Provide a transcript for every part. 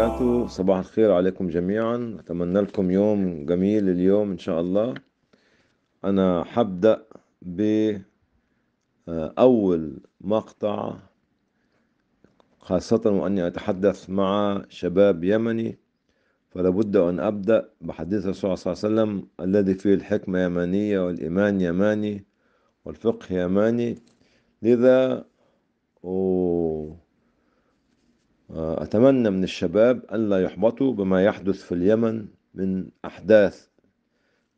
وبركاته صباح الخير عليكم جميعا أتمنى لكم يوم جميل اليوم إن شاء الله أنا حبدأ بأول آه، مقطع خاصة وأني أتحدث مع شباب يمني فلابد أن أبدأ بحديث الرسول صلى الله عليه وسلم الذي فيه الحكمة يمانية والإيمان يماني والفقه يماني لذا أوه أتمنى من الشباب أن لا يحبطوا بما يحدث في اليمن من أحداث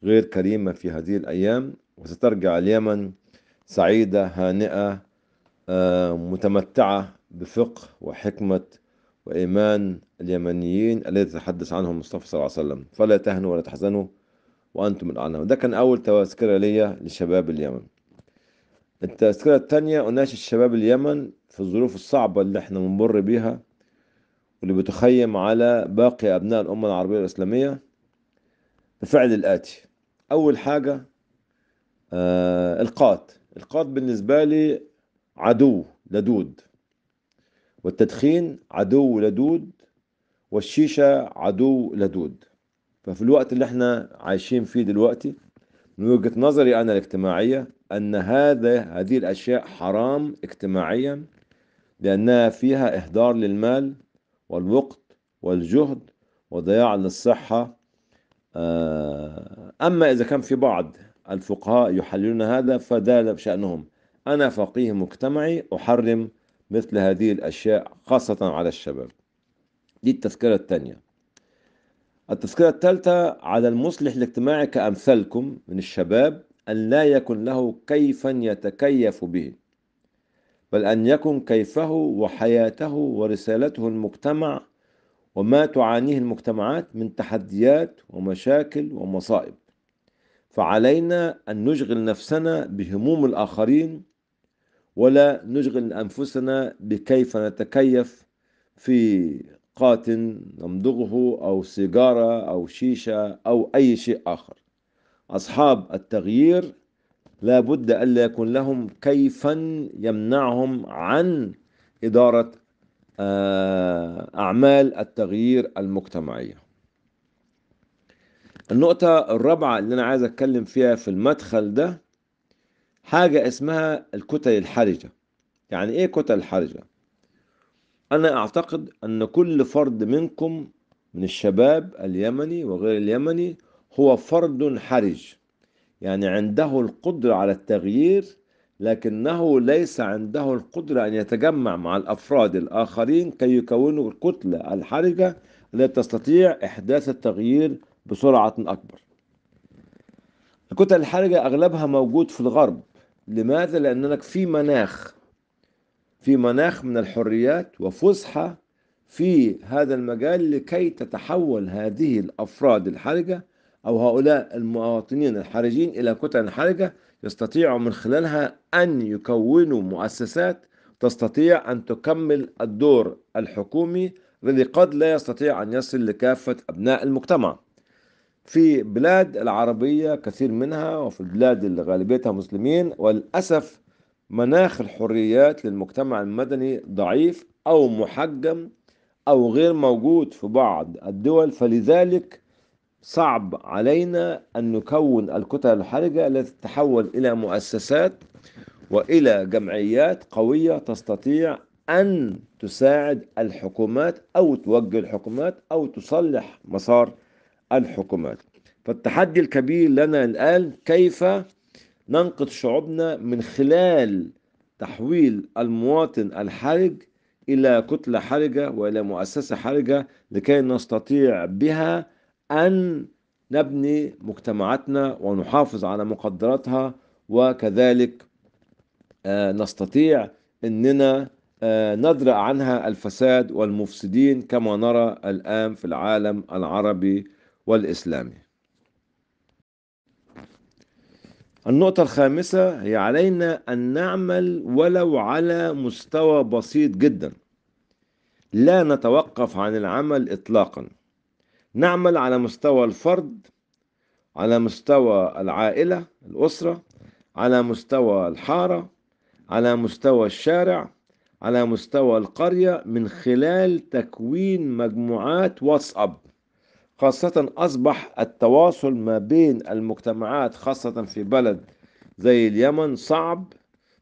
غير كريمة في هذه الأيام وسترجع اليمن سعيدة هانئة آه، متمتعة بفقه وحكمة وإيمان اليمنيين الذي تحدث عنهم المصطفى صلى الله عليه وسلم فلا تهنوا ولا تحزنوا وأنتم الأعلى ده كان أول تذكرة ليا لشباب اليمن التذكرة الثانية أناشد شباب اليمن في الظروف الصعبة اللي احنا بنمر بيها واللي بتخيم على باقي أبناء الأمة العربية الإسلامية بفعل الآتي أول حاجة القات آه، القات بالنسبة لي عدو لدود والتدخين عدو لدود والشيشة عدو لدود ففي الوقت اللي احنا عايشين فيه دلوقتي من وجهة نظري أنا الاجتماعية أن هذا هذه الأشياء حرام اجتماعيا لأنها فيها إهدار للمال والوقت والجهد وضياع للصحة آه، أما إذا كان في بعض الفقهاء يحللون هذا فده شأنهم أنا فقيه مجتمعي أحرم مثل هذه الأشياء خاصة على الشباب دي التذكرة الثانية التذكرة الثالثة على المصلح الاجتماعي كأمثالكم من الشباب أن لا يكن له كيفا يتكيف به بل أن يكن كيفه وحياته ورسالته المجتمع وما تعانيه المجتمعات من تحديات ومشاكل ومصائب فعلينا أن نشغل نفسنا بهموم الآخرين ولا نشغل أنفسنا بكيف نتكيف في قات نمضغه أو سيجارة أو شيشة أو أي شيء آخر أصحاب التغيير لا بد ألا يكون لهم كيفا يمنعهم عن إدارة آه، أعمال التغيير المجتمعية النقطة الرابعة اللي أنا عايز أتكلم فيها في المدخل ده حاجة اسمها الكتل الحرجة يعني إيه كتل الحرجة؟ أنا أعتقد أن كل فرد منكم من الشباب اليمني وغير اليمني هو فرد حرج يعني عنده القدرة على التغيير لكنه ليس عنده القدرة أن يتجمع مع الأفراد الآخرين كي يكونوا الكتلة الحرجة التي تستطيع إحداث التغيير بسرعة أكبر الكتل الحرجة أغلبها موجود في الغرب لماذا؟ لأنك في مناخ في مناخ من الحريات وفسحة في هذا المجال لكي تتحول هذه الأفراد الحرجة أو هؤلاء المواطنين الحرجين إلى كتل حرجة يستطيعوا من خلالها أن يكونوا مؤسسات تستطيع أن تكمل الدور الحكومي الذي قد لا يستطيع أن يصل لكافة أبناء المجتمع في بلاد العربية كثير منها وفي البلاد اللي غالبيتها مسلمين وللأسف مناخ الحريات للمجتمع المدني ضعيف أو محجم أو غير موجود في بعض الدول فلذلك صعب علينا أن نكون الكتل الحرجة التي تتحول إلى مؤسسات وإلى جمعيات قوية تستطيع أن تساعد الحكومات أو توجه الحكومات أو تصلح مسار الحكومات فالتحدي الكبير لنا الآن كيف ننقذ شعوبنا من خلال تحويل المواطن الحرج إلى كتلة حرجة وإلى مؤسسة حرجة لكي نستطيع بها أن نبني مجتمعاتنا ونحافظ على مقدراتها وكذلك آه، نستطيع أننا آه، ندرأ عنها الفساد والمفسدين كما نرى الآن في العالم العربي والإسلامي النقطة الخامسة هي علينا أن نعمل ولو على مستوى بسيط جدا لا نتوقف عن العمل إطلاقاً نعمل على مستوى الفرد على مستوى العائلة الأسرة على مستوى الحارة على مستوى الشارع على مستوى القرية من خلال تكوين مجموعات واتساب خاصة أصبح التواصل ما بين المجتمعات خاصة في بلد زي اليمن صعب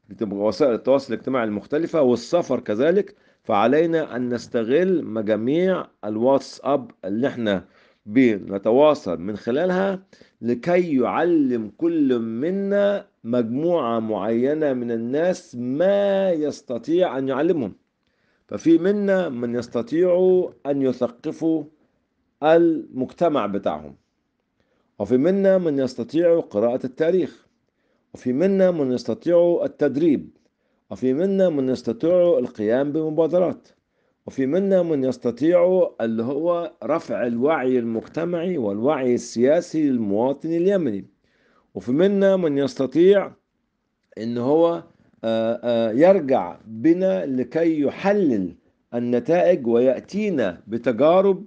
بتبقى وسائل التواصل الاجتماعي المختلفة والسفر كذلك فعلينا أن نستغل مجاميع الواتساب اللي احنا بنتواصل من خلالها لكي يعلم كل منا مجموعة معينة من الناس ما يستطيع أن يعلمهم ففي منا من يستطيعوا أن يثقفوا المجتمع بتاعهم وفي منا من يستطيع قراءة التاريخ وفي منا من يستطيع التدريب وفي منا من يستطيع القيام بمبادرات وفي منا من يستطيع اللي هو رفع الوعي المجتمعي والوعي السياسي للمواطن اليمني وفي منا من يستطيع ان هو آه، آه، يرجع بنا لكي يحلل النتائج وياتينا بتجارب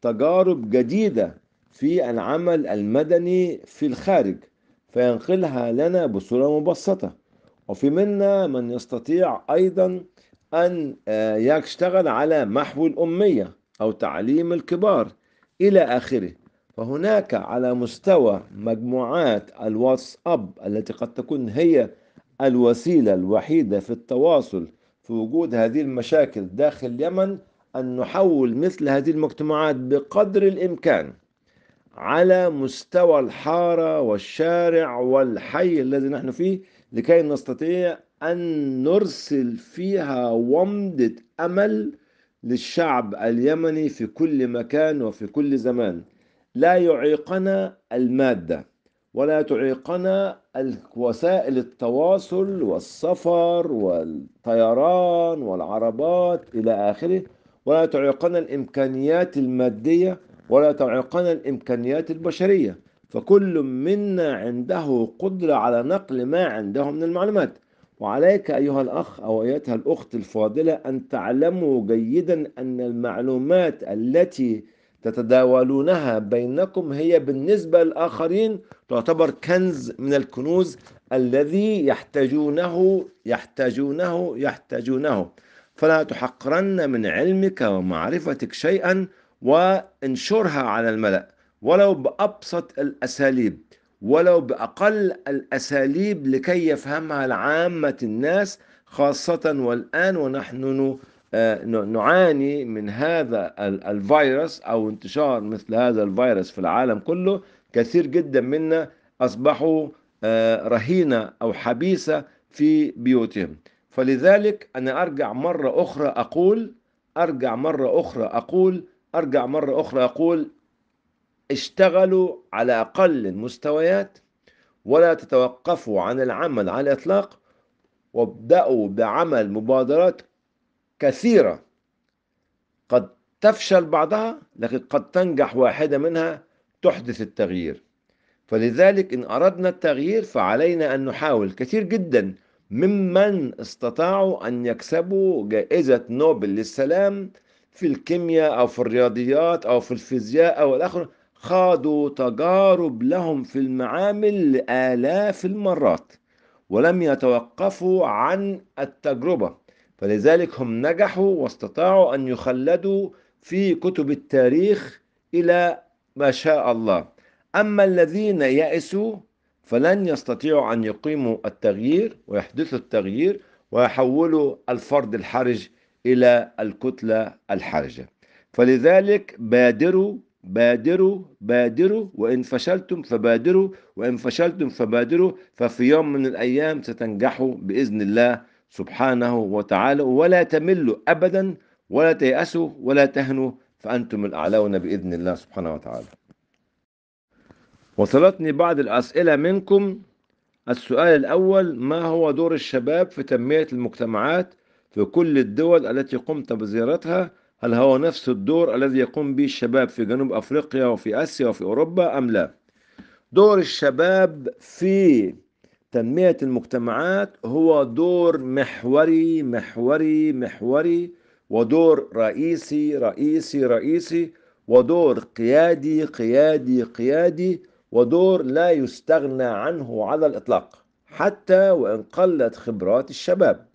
تجارب جديده في العمل المدني في الخارج فينقلها لنا بصوره مبسطه وفي منا من يستطيع أيضا أن آه، يشتغل على محو الأمية أو تعليم الكبار إلى آخره فهناك على مستوى مجموعات الواتساب التي قد تكون هي الوسيلة الوحيدة في التواصل في وجود هذه المشاكل داخل اليمن أن نحول مثل هذه المجتمعات بقدر الإمكان على مستوى الحارة والشارع والحي الذي نحن فيه لكي نستطيع أن نرسل فيها ومضة أمل للشعب اليمني في كل مكان وفي كل زمان لا يعيقنا المادة ولا تعيقنا وسائل التواصل والسفر والطيران والعربات إلى آخره ولا تعيقنا الإمكانيات المادية ولا تعيقنا الإمكانيات البشرية فكل منا عنده قدرة على نقل ما عنده من المعلومات وعليك أيها الأخ أو أيتها الأخت الفاضلة أن تعلموا جيدا أن المعلومات التي تتداولونها بينكم هي بالنسبة للآخرين تعتبر كنز من الكنوز الذي يحتاجونه يحتاجونه يحتاجونه فلا تحقرن من علمك ومعرفتك شيئا وانشرها على الملأ ولو بأبسط الأساليب ولو بأقل الأساليب لكي يفهمها العامة الناس خاصة والآن ونحن آه، نعاني من هذا الفيروس أو انتشار مثل هذا الفيروس في العالم كله كثير جدا منا أصبحوا آه، رهينة أو حبيسة في بيوتهم فلذلك أنا أرجع مرة أخرى أقول أرجع مرة أخرى أقول أرجع مرة أخرى أقول اشتغلوا على أقل المستويات ولا تتوقفوا عن العمل على الإطلاق وابدأوا بعمل مبادرات كثيرة قد تفشل بعضها لكن قد تنجح واحدة منها تحدث التغيير فلذلك إن أردنا التغيير فعلينا أن نحاول كثير جدا ممن استطاعوا أن يكسبوا جائزة نوبل للسلام في الكيمياء أو في الرياضيات أو في الفيزياء أو الآخر خاضوا تجارب لهم في المعامل لآلاف المرات ولم يتوقفوا عن التجربة فلذلك هم نجحوا واستطاعوا أن يخلدوا في كتب التاريخ إلى ما شاء الله أما الذين يأسوا فلن يستطيعوا أن يقيموا التغيير ويحدثوا التغيير ويحولوا الفرد الحرج إلى الكتلة الحرجة فلذلك بادروا بادروا بادروا وإن فشلتم فبادروا وإن فشلتم فبادروا ففي يوم من الأيام ستنجحوا بإذن الله سبحانه وتعالى ولا تملوا أبدا ولا تيأسوا ولا تهنوا فأنتم الأعلون بإذن الله سبحانه وتعالى وصلتني بعض الأسئلة منكم السؤال الأول ما هو دور الشباب في تنمية المجتمعات في كل الدول التي قمت بزيارتها هل هو نفس الدور الذي يقوم به الشباب في جنوب أفريقيا وفي آسيا وفي أوروبا أم لا دور الشباب في تنمية المجتمعات هو دور محوري محوري محوري ودور رئيسي رئيسي رئيسي ودور قيادي قيادي قيادي ودور لا يستغنى عنه على الإطلاق حتى وإن قلت خبرات الشباب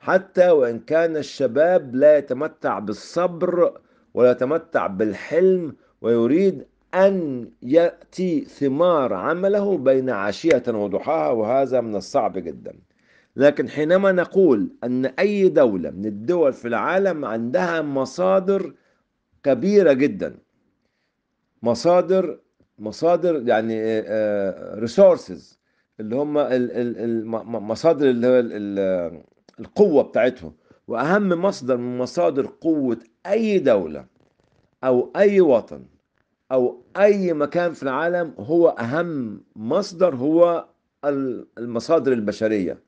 حتى وإن كان الشباب لا يتمتع بالصبر ولا يتمتع بالحلم ويريد أن يأتي ثمار عمله بين عشية وضحاها وهذا من الصعب جدا لكن حينما نقول أن أي دولة من الدول في العالم عندها مصادر كبيرة جدا مصادر مصادر يعني ريسورسز آه، آه، اللي هم مصادر اللي هو القوة بتاعتهم وأهم مصدر من مصادر قوة أي دولة أو أي وطن أو أي مكان في العالم هو أهم مصدر هو المصادر البشرية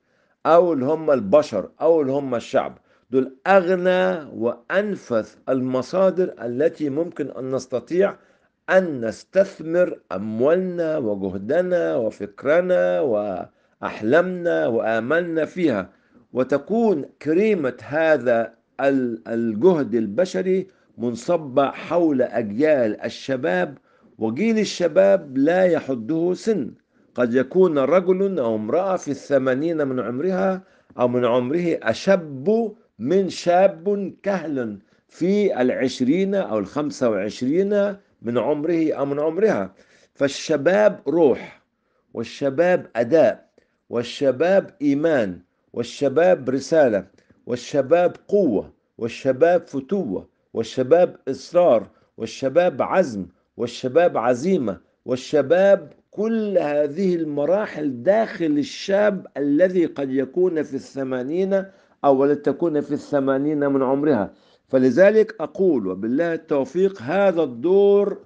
أو اللي هم البشر أو اللي هم الشعب دول أغنى وأنفث المصادر التي ممكن أن نستطيع أن نستثمر أموالنا وجهدنا وفكرنا وأحلامنا وآمالنا فيها وتكون كريمة هذا الجهد البشري منصبة حول أجيال الشباب وجيل الشباب لا يحده سن قد يكون رجل أو امرأة في الثمانين من عمرها أو من عمره أشب من شاب كهل في العشرين أو الخمسة وعشرين من عمره أو من عمرها فالشباب روح والشباب أداء والشباب إيمان والشباب رسالة والشباب قوة والشباب فتوة والشباب إصرار والشباب عزم والشباب عزيمة والشباب كل هذه المراحل داخل الشاب الذي قد يكون في الثمانين أو لتكون في الثمانين من عمرها فلذلك أقول وبالله التوفيق هذا الدور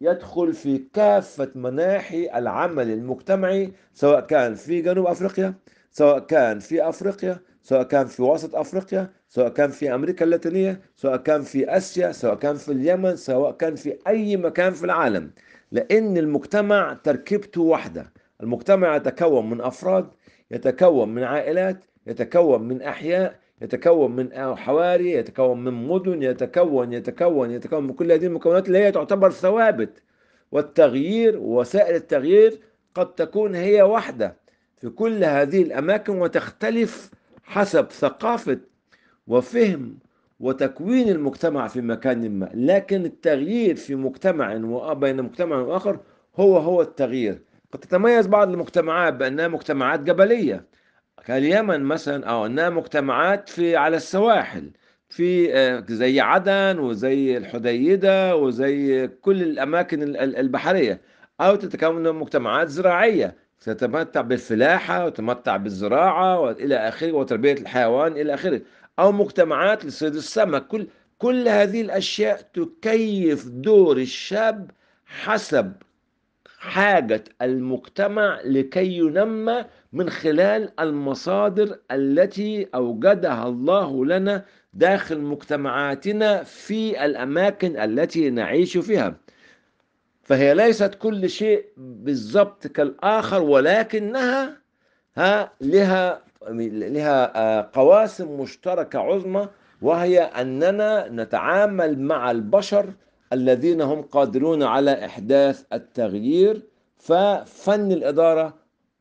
يدخل في كافة مناحي العمل المجتمعي سواء كان في جنوب أفريقيا سواء كان في أفريقيا سواء كان في وسط أفريقيا سواء كان في أمريكا اللاتينية سواء كان في آسيا سواء كان في اليمن سواء كان في أي مكان في العالم لأن المجتمع تركيبته واحدة المجتمع يتكون من أفراد يتكون من عائلات يتكون من أحياء يتكون من حواري يتكون من مدن يتكون يتكون يتكون من كل هذه المكونات اللي هي تعتبر ثوابت والتغيير ووسائل التغيير قد تكون هي واحدة في كل هذه الأماكن وتختلف حسب ثقافة وفهم وتكوين المجتمع في مكان ما لكن التغيير في مجتمع وبين مجتمع وآخر هو هو التغيير قد تتميز بعض المجتمعات بأنها مجتمعات جبلية كاليمن مثلا أو أنها مجتمعات في على السواحل في آه، زي عدن وزي الحديدة وزي كل الأماكن البحرية أو تتكون من مجتمعات زراعية ستتمتع بالفلاحة وتتمتع بالزراعة وإلى آخره وتربية الحيوان إلى آخره أو مجتمعات لصيد السمك كل كل هذه الأشياء تكيف دور الشاب حسب حاجة المجتمع لكي ينمى من خلال المصادر التي أوجدها الله لنا داخل مجتمعاتنا في الأماكن التي نعيش فيها فهي ليست كل شيء بالضبط كالآخر ولكنها ها لها لها آه، قواسم مشتركة عظمى وهي أننا نتعامل مع البشر الذين هم قادرون على إحداث التغيير ففن الإدارة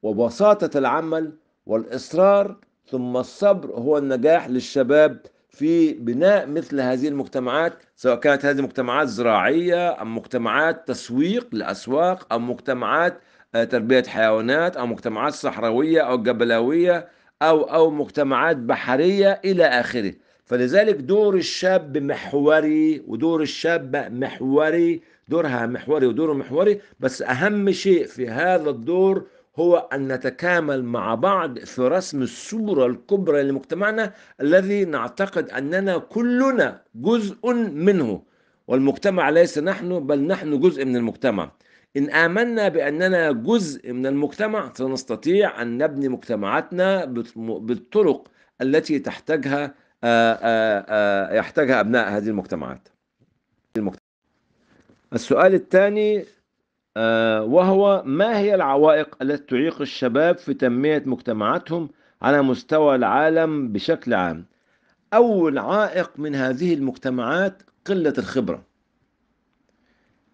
وبساطة العمل والإصرار ثم الصبر هو النجاح للشباب في بناء مثل هذه المجتمعات سواء كانت هذه مجتمعات زراعية أم مجتمعات تسويق لأسواق أم مجتمعات آه، تربية حيوانات أو مجتمعات صحراوية أو جبلاوية أو أو مجتمعات بحرية إلى آخره فلذلك دور الشاب محوري ودور الشابة محوري دورها محوري ودوره محوري بس أهم شيء في هذا الدور هو أن نتكامل مع بعض في رسم الصورة الكبرى لمجتمعنا الذي نعتقد أننا كلنا جزء منه والمجتمع ليس نحن بل نحن جزء من المجتمع إن آمنا بأننا جزء من المجتمع سنستطيع أن نبني مجتمعاتنا بالطرق التي تحتاجها آآ آه، آآ آه، آه، يحتاجها أبناء هذه المجتمعات السؤال الثاني آه، وهو ما هي العوائق التي تعيق الشباب في تنمية مجتمعاتهم على مستوى العالم بشكل عام أول عائق من هذه المجتمعات قلة الخبرة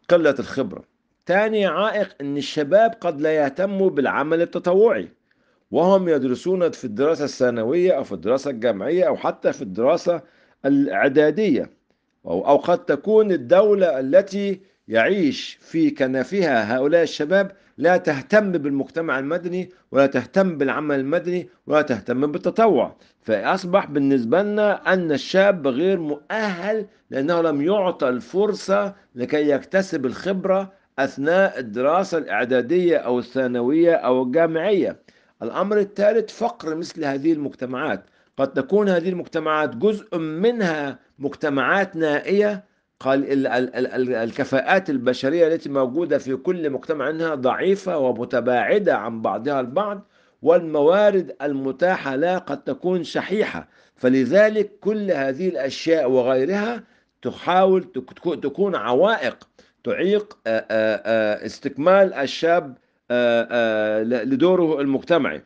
قلة الخبرة ثاني عائق أن الشباب قد لا يهتموا بالعمل التطوعي وهم يدرسون في الدراسة الثانوية أو في الدراسة الجامعية أو حتى في الدراسة الإعدادية أو قد تكون الدولة التي يعيش في كنفها هؤلاء الشباب لا تهتم بالمجتمع المدني ولا تهتم بالعمل المدني ولا تهتم بالتطوع فأصبح بالنسبة لنا أن الشاب غير مؤهل لأنه لم يعطى الفرصة لكي يكتسب الخبرة أثناء الدراسة الإعدادية أو الثانوية أو الجامعية الأمر الثالث فقر مثل هذه المجتمعات قد تكون هذه المجتمعات جزء منها مجتمعات نائية قال الكفاءات البشرية التي موجودة في كل مجتمع أنها ضعيفة ومتباعدة عن بعضها البعض والموارد المتاحة لا قد تكون شحيحة فلذلك كل هذه الأشياء وغيرها تحاول تكون عوائق تعيق آه، آه، آه، استكمال الشاب لدوره المجتمعي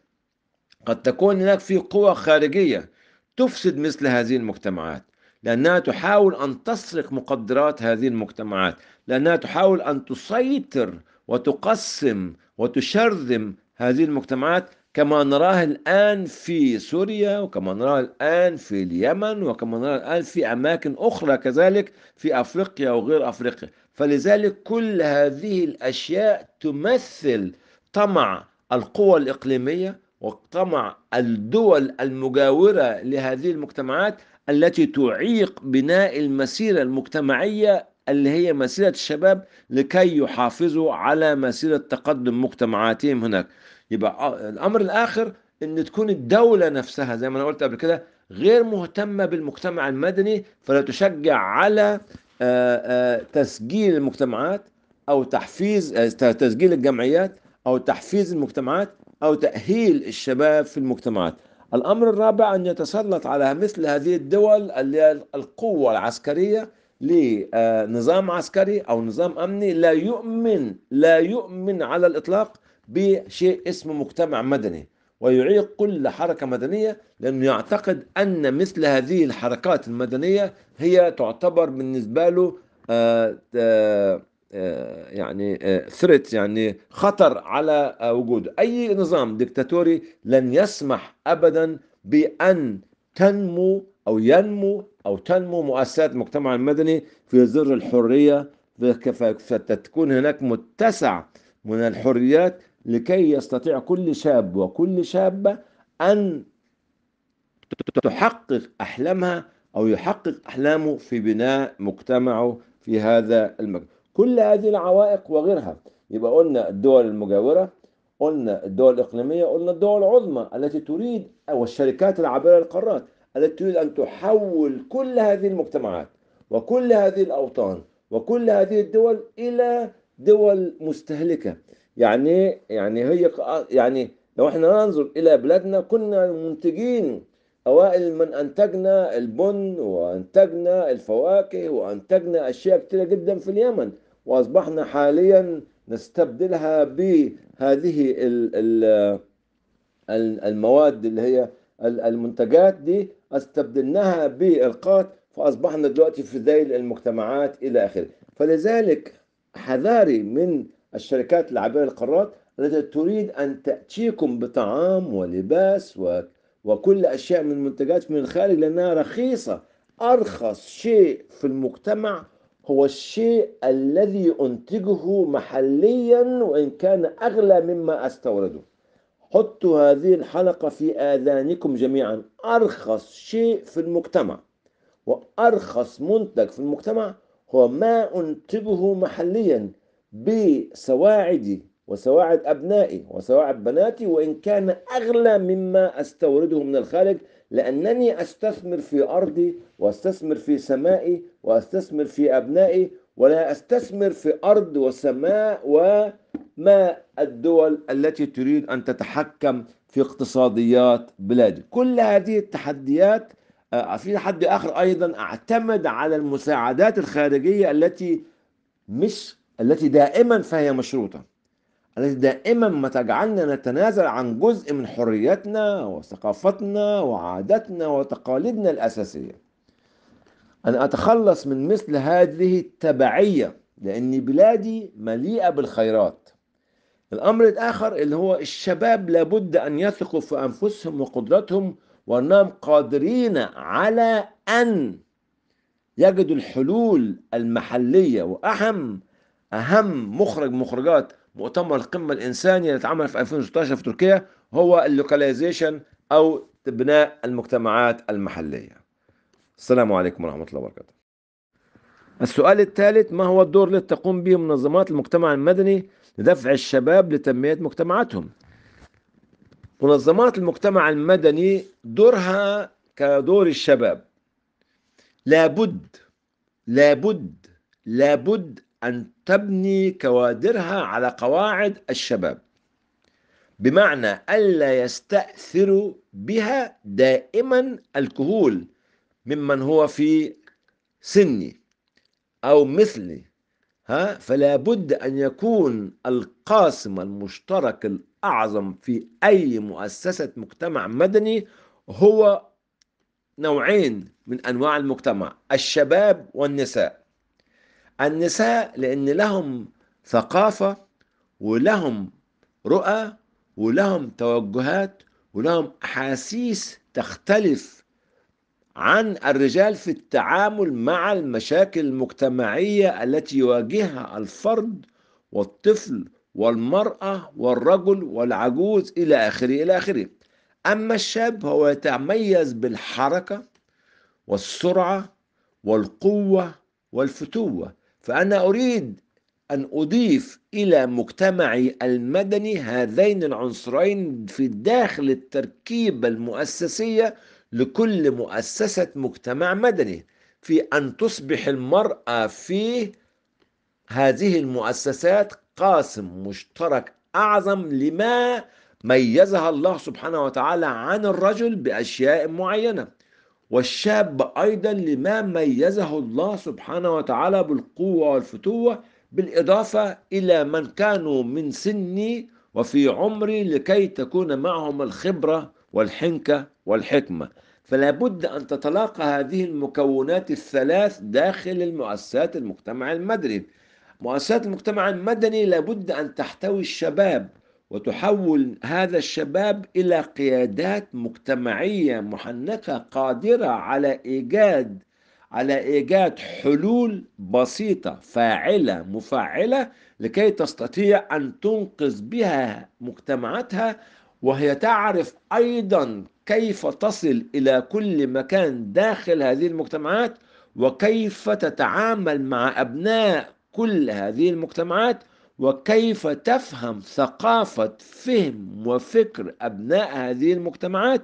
قد تكون هناك في قوى خارجية تفسد مثل هذه المجتمعات لأنها تحاول أن تسرق مقدرات هذه المجتمعات لأنها تحاول أن تسيطر وتقسم وتشرذم هذه المجتمعات كما نراه الآن في سوريا وكما نراه الآن في اليمن وكما نراه الآن في أماكن أخرى كذلك في أفريقيا وغير أفريقيا فلذلك كل هذه الأشياء تمثل طمع القوى الإقليمية وطمع الدول المجاورة لهذه المجتمعات التي تعيق بناء المسيرة المجتمعية اللي هي مسيرة الشباب لكي يحافظوا على مسيرة تقدم مجتمعاتهم هناك يبقى آه، الأمر الآخر أن تكون الدولة نفسها زي ما أنا قلت قبل كده غير مهتمة بالمجتمع المدني فلا تشجع على آه، آه، تسجيل المجتمعات أو تحفيز تسجيل الجمعيات أو تحفيز المجتمعات أو تأهيل الشباب في المجتمعات الأمر الرابع أن يتسلط على مثل هذه الدول القوة العسكرية لنظام عسكري أو نظام أمني لا يؤمن لا يؤمن على الإطلاق بشيء اسمه مجتمع مدني ويعيق كل حركة مدنية لأنه يعتقد أن مثل هذه الحركات المدنية هي تعتبر بالنسبة له آآ آه، آآ آه، آه، يعني ثريت آه، يعني خطر على آه، وجوده أي نظام دكتاتوري لن يسمح أبدا بأن تنمو أو ينمو أو تنمو مؤسسات المجتمع المدني في ظل الحرية فتكون هناك متسع من الحريات لكي يستطيع كل شاب وكل شابة أن تحقق أحلامها أو يحقق أحلامه في بناء مجتمعه في هذا المجتمع كل هذه العوائق وغيرها يبقى قلنا الدول المجاورة قلنا الدول الإقليمية قلنا الدول العظمى التي تريد أو الشركات العابرة للقارات التي تريد أن تحول كل هذه المجتمعات وكل هذه الأوطان وكل هذه الدول إلى دول مستهلكة يعني يعني هي يعني لو احنا ننظر إلى بلادنا كنا منتجين أوائل من أنتجنا البن وأنتجنا الفواكه وأنتجنا أشياء كثيره جدا في اليمن وأصبحنا حاليا نستبدلها بهذه المواد اللي هي المنتجات دي استبدلناها بالقات فاصبحنا دلوقتي في ذيل المجتمعات الى اخره فلذلك حذاري من الشركات العابره للقارات التي تريد ان تاتيكم بطعام ولباس وكل اشياء من منتجات من الخارج لانها رخيصه ارخص شيء في المجتمع هو الشيء الذي أنتجه محليا وإن كان أغلى مما أستورده حط هذه الحلقة في آذانكم جميعا أرخص شيء في المجتمع وأرخص منتج في المجتمع هو ما أنتجه محليا بسواعدي وسواعد أبنائي وسواعد بناتي وإن كان أغلى مما أستورده من الخارج لأنني أستثمر في أرضي وأستثمر في سمائي وأستثمر في أبنائي ولا أستثمر في أرض وسماء وما الدول التي تريد أن تتحكم في اقتصاديات بلادي كل هذه التحديات آه، في حد آخر أيضا أعتمد على المساعدات الخارجية التي مش التي دائما فهي مشروطة التي دائما ما تجعلنا نتنازل عن جزء من حريتنا وثقافتنا وعاداتنا وتقاليدنا الأساسية أن أتخلص من مثل هذه التبعية لأن بلادي مليئة بالخيرات الأمر الآخر اللي هو الشباب لابد أن يثقوا في أنفسهم وقدرتهم وأنهم قادرين على أن يجدوا الحلول المحلية وأهم أهم مخرج مخرجات مؤتمر القمة الإنساني اللي اتعمل في 2016 في تركيا هو اللوكاليزيشن أو بناء المجتمعات المحلية السلام عليكم ورحمة الله وبركاته السؤال الثالث ما هو الدور الذي تقوم به منظمات المجتمع المدني لدفع الشباب لتنمية مجتمعاتهم منظمات المجتمع المدني دورها كدور الشباب لابد لابد لابد أن تبني كوادرها على قواعد الشباب بمعنى ألا يستأثر بها دائما الكهول ممن هو في سني أو مثلي ها فلا بد أن يكون القاسم المشترك الأعظم في أي مؤسسة مجتمع مدني هو نوعين من أنواع المجتمع الشباب والنساء النساء لأن لهم ثقافة ولهم رؤى ولهم توجهات ولهم أحاسيس تختلف عن الرجال في التعامل مع المشاكل المجتمعية التي يواجهها الفرد والطفل والمرأة والرجل والعجوز إلى آخره إلى آخره أما الشاب هو يتميز بالحركة والسرعة والقوة والفتوة فأنا أريد أن أضيف إلى مجتمعي المدني هذين العنصرين في داخل التركيبة المؤسسية لكل مؤسسة مجتمع مدني في أن تصبح المرأة في هذه المؤسسات قاسم مشترك أعظم لما ميزها الله سبحانه وتعالى عن الرجل بأشياء معينة والشاب أيضا لما ميزه الله سبحانه وتعالى بالقوة والفتوة بالإضافة إلى من كانوا من سني وفي عمري لكي تكون معهم الخبرة والحنكة والحكمة فلا بد أن تتلاقى هذه المكونات الثلاث داخل المؤسسات المجتمع المدني مؤسسات المجتمع المدني لابد أن تحتوي الشباب وتحول هذا الشباب الى قيادات مجتمعيه محنكه قادره على ايجاد على ايجاد حلول بسيطه فاعله مفعله لكي تستطيع ان تنقذ بها مجتمعاتها وهي تعرف ايضا كيف تصل الى كل مكان داخل هذه المجتمعات وكيف تتعامل مع ابناء كل هذه المجتمعات وكيف تفهم ثقافة فهم وفكر أبناء هذه المجتمعات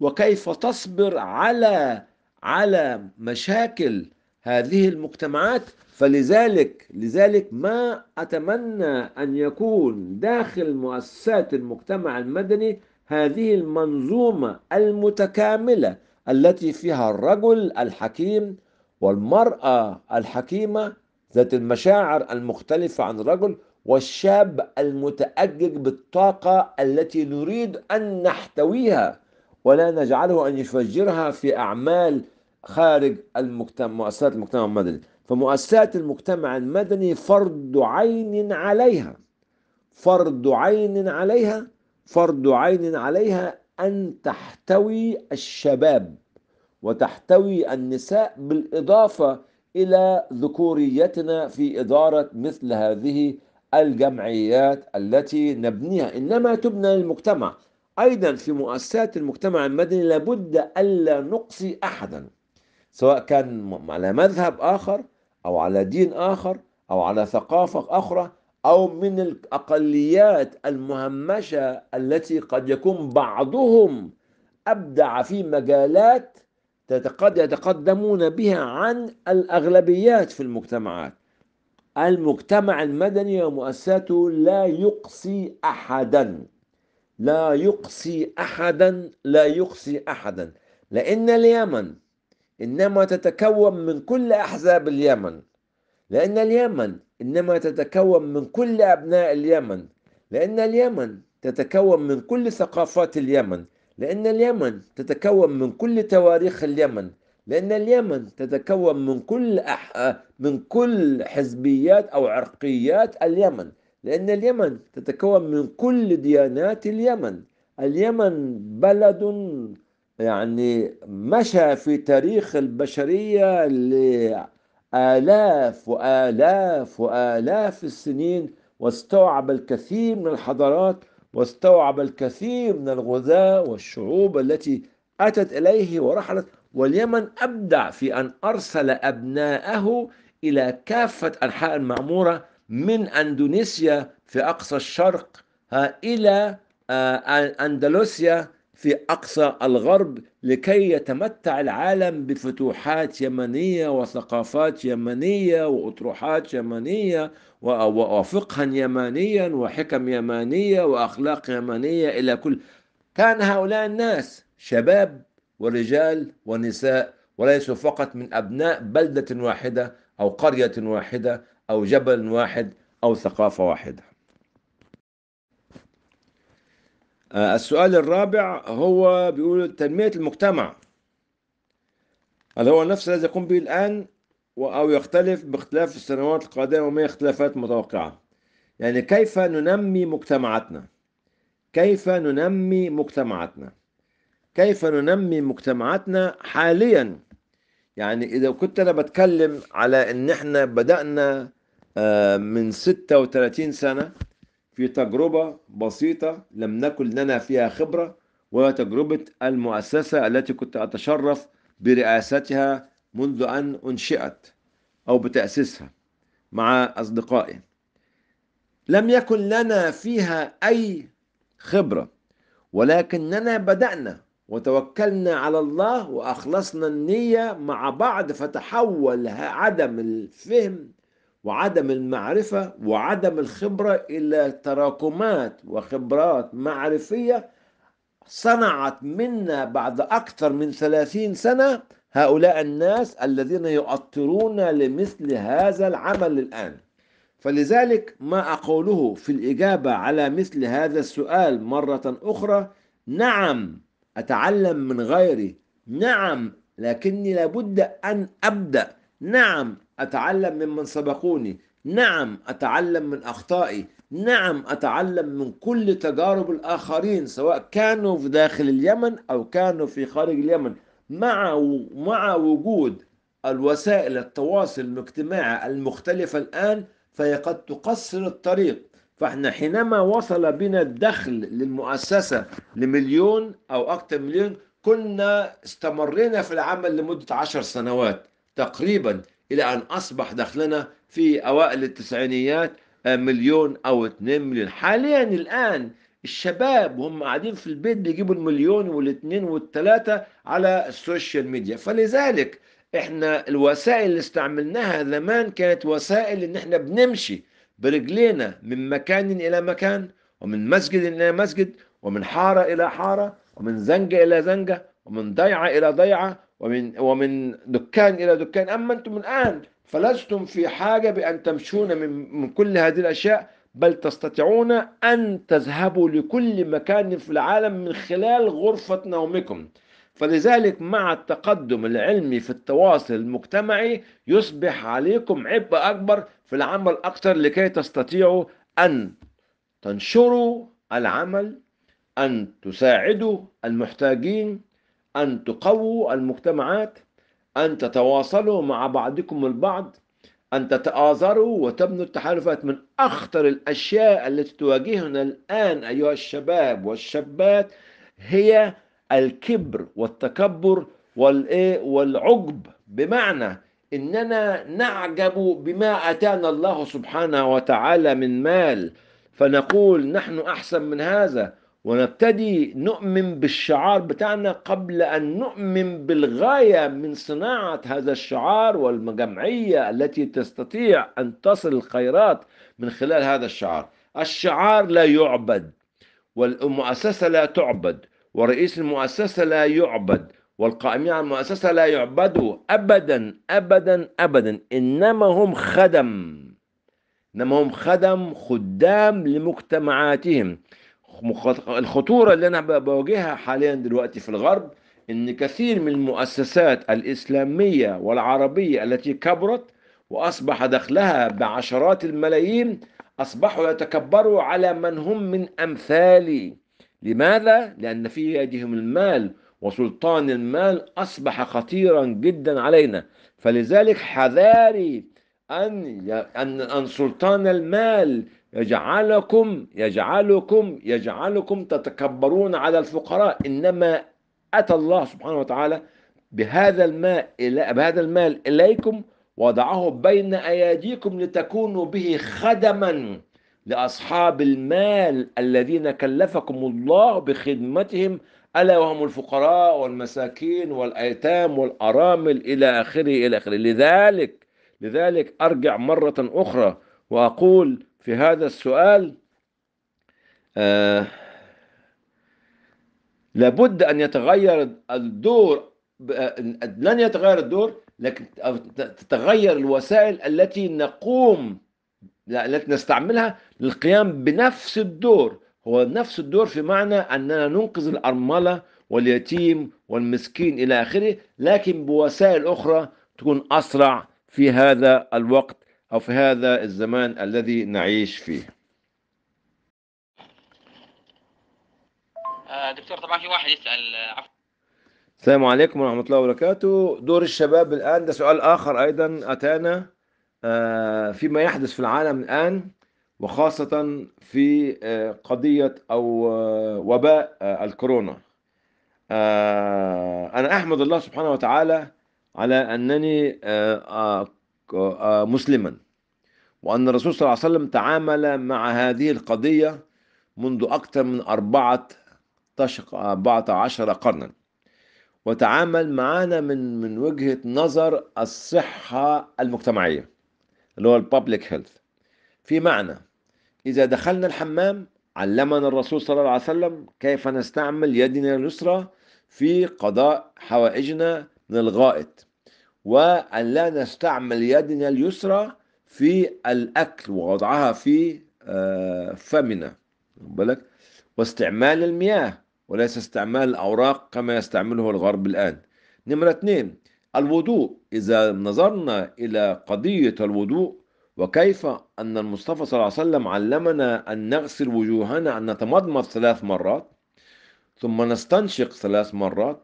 وكيف تصبر على على مشاكل هذه المجتمعات فلذلك لذلك ما أتمنى أن يكون داخل مؤسسات المجتمع المدني هذه المنظومة المتكاملة التي فيها الرجل الحكيم والمرأة الحكيمة ذات المشاعر المختلفة عن الرجل والشاب المتأجج بالطاقة التي نريد أن نحتويها ولا نجعله أن يفجرها في أعمال خارج المجتمع مؤسسات المجتمع المدني فمؤسسات المجتمع المدني فرض عين عليها فرض عين عليها فرض عين عليها أن تحتوي الشباب وتحتوي النساء بالإضافة إلى ذكوريتنا في إدارة مثل هذه الجمعيات التي نبنيها إنما تبنى للمجتمع أيضا في مؤسسات المجتمع المدني لابد ألا نقصي أحدا سواء كان على مذهب آخر أو على دين آخر أو على ثقافة أخرى أو من الأقليات المهمشة التي قد يكون بعضهم أبدع في مجالات قد يتقدمون بها عن الأغلبيات في المجتمعات المجتمع المدني ومؤسساته لا يقصي أحدا لا يقصي أحدا لا يقصي أحدا لأن اليمن إنما تتكون من كل أحزاب اليمن لأن اليمن إنما تتكون من كل أبناء اليمن لأن اليمن تتكون من كل ثقافات اليمن لأن اليمن تتكون من كل تواريخ اليمن لأن اليمن تتكون من كل أح... من كل حزبيات أو عرقيات اليمن لأن اليمن تتكون من كل ديانات اليمن اليمن بلد يعني مشى في تاريخ البشرية لآلاف وآلاف وآلاف السنين واستوعب الكثير من الحضارات واستوعب الكثير من الغذاء والشعوب التي أتت إليه ورحلت واليمن أبدع في أن أرسل أبناءه إلى كافة أنحاء المعمورة من أندونيسيا في أقصى الشرق إلى آه، أندلسيا في أقصى الغرب لكي يتمتع العالم بفتوحات يمنية وثقافات يمنية وأطروحات يمنية وفقها يمانيا وحكم يمانية وأخلاق يمانية إلى كل كان هؤلاء الناس شباب ورجال ونساء وليسوا فقط من أبناء بلدة واحدة أو قرية واحدة أو جبل واحد أو ثقافة واحدة آه، السؤال الرابع هو بيقول تنمية المجتمع هل هو نفس الذي يقوم به الآن أو يختلف باختلاف السنوات القادمة وما هي اختلافات متوقعة يعني كيف ننمي مجتمعاتنا كيف ننمي مجتمعاتنا كيف ننمي مجتمعاتنا حاليا يعني اذا كنت انا بتكلم على ان احنا بدانا آه، من 36 سنه في تجربه بسيطه لم نكن لنا فيها خبره وهي تجربه المؤسسه التي كنت اتشرف برئاستها منذ ان انشئت او بتاسيسها مع اصدقائي لم يكن لنا فيها اي خبره ولكننا بدانا وتوكلنا على الله واخلصنا النيه مع بعض فتحول عدم الفهم وعدم المعرفه وعدم الخبره الى تراكمات وخبرات معرفيه صنعت منا بعد اكثر من ثلاثين سنه هؤلاء الناس الذين يؤطرون لمثل هذا العمل الان فلذلك ما اقوله في الاجابه على مثل هذا السؤال مره اخرى نعم أتعلم من غيري نعم لكني لابد أن أبدأ نعم أتعلم ممن سبقوني نعم أتعلم من أخطائي نعم أتعلم من كل تجارب الآخرين سواء كانوا في داخل اليمن أو كانوا في خارج اليمن مع مع وجود الوسائل التواصل الاجتماعي المختلفة الآن فهي قد تقصر الطريق فاحنا حينما وصل بنا الدخل للمؤسسة لمليون أو أكثر من مليون كنا استمرينا في العمل لمدة عشر سنوات تقريبا إلى أن أصبح دخلنا في أوائل التسعينيات آه، مليون أو 2 مليون حاليا الآن الشباب وهم قاعدين في البيت بيجيبوا المليون والاثنين والثلاثة على السوشيال ميديا فلذلك احنا الوسائل اللي استعملناها زمان كانت وسائل ان احنا بنمشي برجلينا من مكان إلى مكان ومن مسجد إلى مسجد ومن حارة إلى حارة ومن زنجة إلى زنجة ومن ضيعة إلى ضيعة ومن ومن دكان إلى دكان أما أنتم الآن فلستم في حاجة بأن تمشون من, من كل هذه الأشياء بل تستطيعون أن تذهبوا لكل مكان في العالم من خلال غرفة نومكم فلذلك مع التقدم العلمي في التواصل المجتمعي يصبح عليكم عبء أكبر في العمل أكثر لكي تستطيعوا أن تنشروا العمل أن تساعدوا المحتاجين أن تقووا المجتمعات أن تتواصلوا مع بعضكم البعض أن تتآزروا وتبنوا التحالفات من أخطر الأشياء التي تواجهنا الآن أيها الشباب والشابات هي الكبر والتكبر والعجب بمعنى إننا نعجب بما أتانا الله سبحانه وتعالى من مال فنقول نحن أحسن من هذا ونبتدي نؤمن بالشعار بتاعنا قبل أن نؤمن بالغاية من صناعة هذا الشعار والمجمعية التي تستطيع أن تصل الخيرات من خلال هذا الشعار الشعار لا يعبد والمؤسسة لا تعبد ورئيس المؤسسة لا يعبد والقائمين على المؤسسة لا يعبدوا أبدا أبدا أبدا إنما هم خدم إنما هم خدم خدام لمجتمعاتهم الخطورة اللي أنا بواجهها حاليا دلوقتي في الغرب إن كثير من المؤسسات الإسلامية والعربية التي كبرت وأصبح دخلها بعشرات الملايين أصبحوا يتكبروا على من هم من أمثالي لماذا؟ لأن في يدهم المال وسلطان المال أصبح خطيرا جدا علينا فلذلك حذاري أن أن أن سلطان المال يجعلكم يجعلكم يجعلكم تتكبرون على الفقراء إنما أتى الله سبحانه وتعالى بهذا الماء إلى بهذا المال إليكم وضعه بين أيديكم لتكونوا به خدما لأصحاب المال الذين كلفكم الله بخدمتهم ألا وهم الفقراء والمساكين والأيتام والأرامل إلى آخره إلى آخره لذلك لذلك أرجع مرة أخرى وأقول في هذا السؤال آه لابد أن يتغير الدور آه، لن يتغير الدور لكن تتغير الوسائل التي نقوم التي نستعملها للقيام بنفس الدور هو نفس الدور في معنى أننا ننقذ الأرملة واليتيم والمسكين إلى آخره لكن بوسائل أخرى تكون أسرع في هذا الوقت أو في هذا الزمان الذي نعيش فيه آه، دكتور طبعا في واحد يسأل آه، عفوا السلام عليكم ورحمة الله وبركاته دور الشباب الآن ده سؤال آخر أيضا أتانا آه، فيما يحدث في العالم الآن وخاصة في آه، قضية أو آه، وباء آه، الكورونا أنا أحمد الله سبحانه وتعالى على أنني مسلما وأن الرسول صلى الله عليه وسلم تعامل مع هذه القضية منذ أكثر من أربعة عشر قرنا وتعامل معنا من من وجهة نظر الصحة المجتمعية اللي هو الببليك هيلث في معنى إذا دخلنا الحمام علمنا الرسول صلى الله عليه وسلم كيف نستعمل يدنا اليسرى في قضاء حوائجنا من الغائط وأن لا نستعمل يدنا اليسرى في الأكل ووضعها في آه، فمنا بالك واستعمال المياه وليس استعمال الأوراق كما يستعمله الغرب الآن نمرة اثنين الوضوء إذا نظرنا إلى قضية الوضوء وكيف أن المصطفى صلى الله عليه وسلم علمنا أن نغسل وجوهنا أن نتمضمض ثلاث مرات ثم نستنشق ثلاث مرات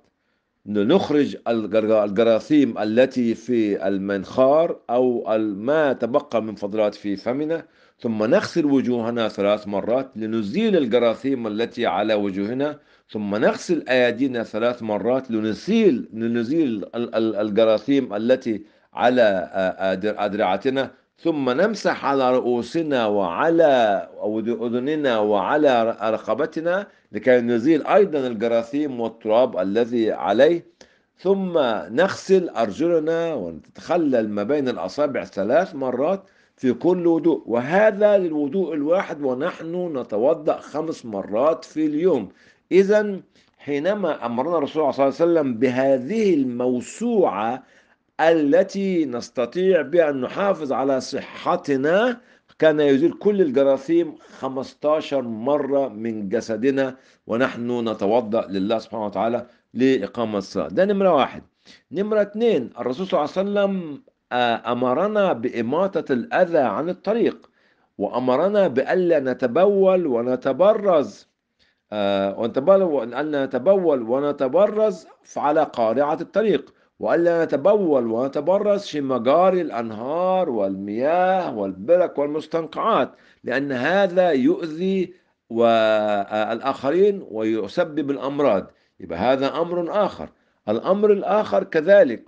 نخرج الجراثيم التي في المنخار أو ما تبقى من فضلات في فمنا ثم نغسل وجوهنا ثلاث مرات لنزيل الجراثيم التي على وجوهنا ثم نغسل أيدينا ثلاث مرات لنزيل لنزيل الجراثيم التي على أدرعتنا ثم نمسح على رؤوسنا وعلى أذننا وعلى رقبتنا لكي نزيل أيضا الجراثيم والتراب الذي عليه ثم نغسل أرجلنا ونتخلل ما بين الأصابع ثلاث مرات في كل وضوء وهذا للوضوء الواحد ونحن نتوضأ خمس مرات في اليوم إذا حينما أمرنا الرسول صلى الله عليه وسلم بهذه الموسوعة التي نستطيع بأن نحافظ على صحتنا كان يزيل كل الجراثيم 15 مرة من جسدنا ونحن نتوضأ لله سبحانه وتعالى لإقامة الصلاة ده نمرة واحد نمرة اثنين الرسول صلى الله عليه وسلم آه، أمرنا بإماطة الأذى عن الطريق وأمرنا بألا نتبول ونتبرز آه، ونتبول نتبول ونتبرز على قارعة الطريق وألا نتبول ونتبرز في مجاري الأنهار والمياه والبرك والمستنقعات لأن هذا يؤذي والآخرين ويسبب الأمراض يبقى هذا أمر آخر الأمر الآخر كذلك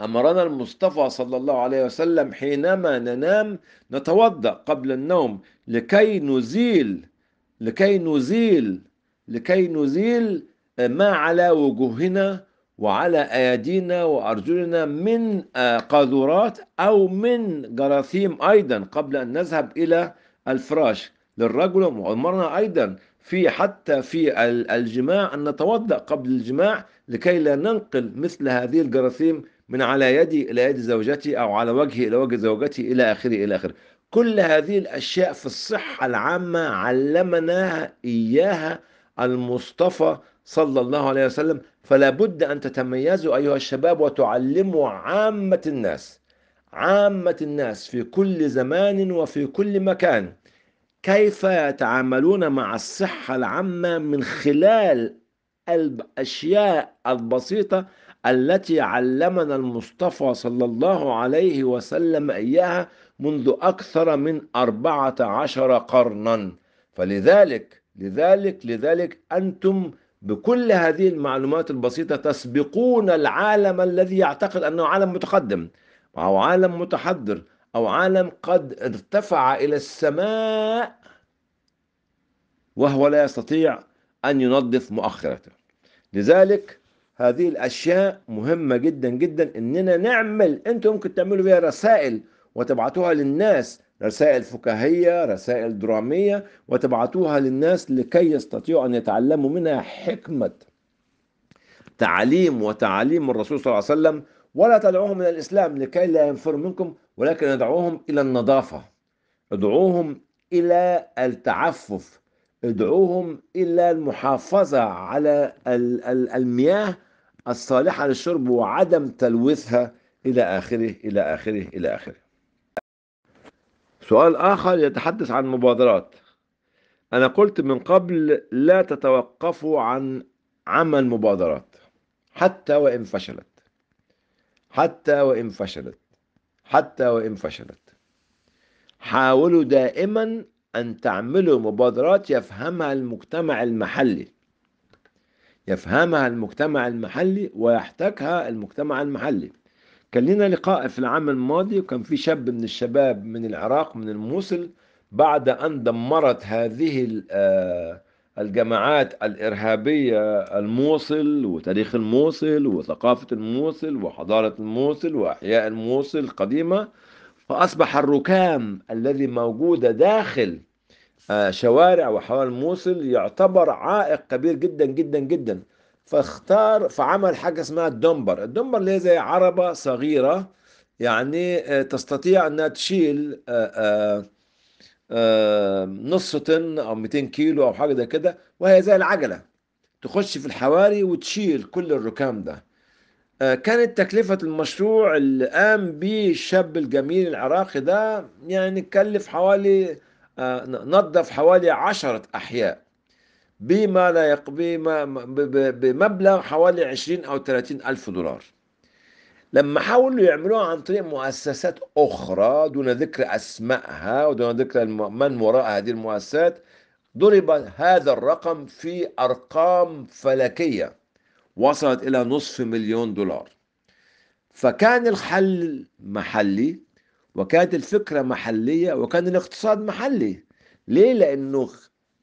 أمرنا المصطفى صلى الله عليه وسلم حينما ننام نتوضأ قبل النوم لكي نزيل لكي نزيل لكي نزيل ما على وجوهنا وعلى أيدينا وأرجلنا من آه، قاذورات أو من جراثيم أيضا قبل أن نذهب إلى الفراش للرجل وأمرنا أيضا في حتى في الجماع أن نتوضأ قبل الجماع لكي لا ننقل مثل هذه الجراثيم من على يدي إلى يد زوجتي أو على وجهي إلى وجه زوجتي إلى آخره إلى آخره كل هذه الأشياء في الصحة العامة علمناها إياها المصطفى صلى الله عليه وسلم فلا بد أن تتميزوا أيها الشباب وتعلموا عامة الناس عامة الناس في كل زمان وفي كل مكان كيف يتعاملون مع الصحة العامة من خلال الأشياء البسيطة التي علمنا المصطفى صلى الله عليه وسلم إياها منذ أكثر من أربعة عشر قرنا فلذلك لذلك لذلك أنتم بكل هذه المعلومات البسيطة تسبقون العالم الذي يعتقد أنه عالم متقدم أو عالم متحضر أو عالم قد ارتفع إلى السماء وهو لا يستطيع أن ينظف مؤخرته لذلك هذه الأشياء مهمة جدا جدا إننا نعمل أنتم ممكن تعملوا بها رسائل وتبعتوها للناس رسائل فكاهية رسائل درامية وتبعتوها للناس لكي يستطيعوا أن يتعلموا منها حكمة تعليم وتعاليم الرسول صلى الله عليه وسلم ولا تدعوهم إلى الإسلام لكي لا ينفر منكم ولكن ادعوهم إلى النظافة ادعوهم إلى التعفف ادعوهم إلى المحافظة على المياه الصالحة للشرب وعدم تلويثها إلى آخره إلى آخره إلى آخره سؤال آخر يتحدث عن مبادرات أنا قلت من قبل لا تتوقفوا عن عمل مبادرات حتى وإن فشلت حتى وإن فشلت حتى وإن فشلت حاولوا دائما أن تعملوا مبادرات يفهمها المجتمع المحلي يفهمها المجتمع المحلي ويحتكها المجتمع المحلي كان لنا لقاء في العام الماضي وكان في شاب من الشباب من العراق من الموصل بعد أن دمرت هذه آه، الجماعات الإرهابية الموصل وتاريخ الموصل وثقافة الموصل وحضارة الموصل وأحياء الموصل القديمة فأصبح الركام الذي موجودة داخل آه، شوارع وحوالي الموصل يعتبر عائق كبير جدا جدا جدا فاختار فعمل حاجة اسمها الدمبر الدمبر اللي هي زي عربة صغيرة يعني آه، تستطيع انها تشيل آه، آه، نص طن او 200 كيلو او حاجة زي كده وهي زي العجلة تخش في الحواري وتشيل كل الركام ده كانت تكلفة المشروع اللي قام به الشاب الجميل العراقي ده يعني كلف حوالي نظف حوالي عشرة أحياء بما لا يقضي بمبلغ حوالي 20 أو 30 ألف دولار لما حاولوا يعملوها عن طريق مؤسسات أخرى دون ذكر أسمائها ودون ذكر من وراء هذه المؤسسات ضرب هذا الرقم في أرقام فلكية وصلت إلى نصف مليون دولار فكان الحل محلي وكانت الفكرة محلية وكان الاقتصاد محلي ليه؟ لأنه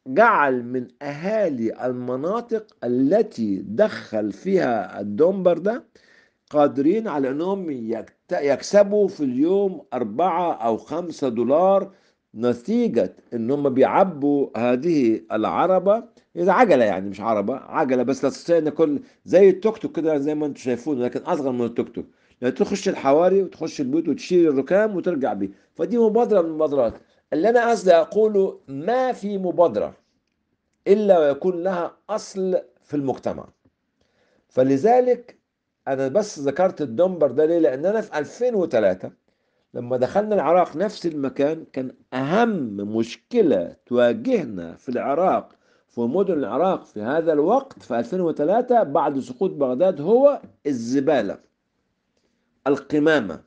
جعل من أهالي المناطق التي دخل فيها الدومبر ده قادرين على أنهم يكسبوا في اليوم أربعة أو خمسة دولار نتيجة أنهم بيعبوا هذه العربة إذا عجلة يعني مش عربة عجلة بس لا تستطيع ان كل زي التوك توك كده زي ما انتم شايفون لكن اصغر من التوك توك يعني تخش الحواري وتخش البيوت وتشيل الركام وترجع بيه فدي مبادرة من المبادرات اللي أنا قصدي أقوله ما في مبادرة إلا ويكون لها أصل في المجتمع فلذلك أنا بس ذكرت الدمبر ده ليه لأن أنا في 2003 لما دخلنا العراق نفس المكان كان أهم مشكلة تواجهنا في العراق في مدن العراق في هذا الوقت في 2003 بعد سقوط بغداد هو الزبالة القمامة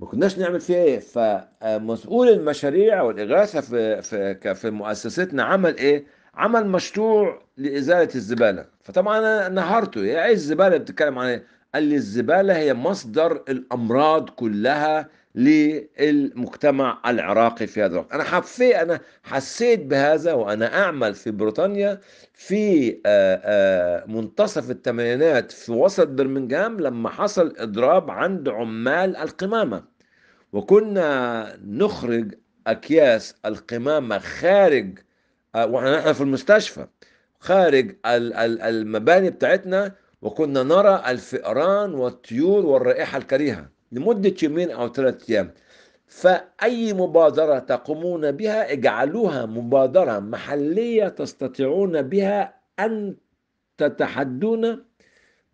ما كناش نعمل فيها ايه فمسؤول آه، المشاريع والاغاثه في في في مؤسستنا عمل ايه عمل مشروع لازاله الزباله فطبعا انا نهرته يا ايه الزباله بتتكلم عن ايه قال لي الزباله هي مصدر الامراض كلها للمجتمع العراقي في هذا الوقت أنا حفي أنا حسيت بهذا وأنا أعمل في بريطانيا في آه، آه، منتصف الثمانينات في وسط برمنغهام لما حصل إضراب عند عمال القمامة وكنا نخرج أكياس القمامة خارج آه، ونحن في المستشفى خارج المباني بتاعتنا وكنا نرى الفئران والطيور والرائحة الكريهة لمدة يومين أو ثلاثة أيام فأي مبادرة تقومون بها اجعلوها مبادرة محلية تستطيعون بها أن تتحدون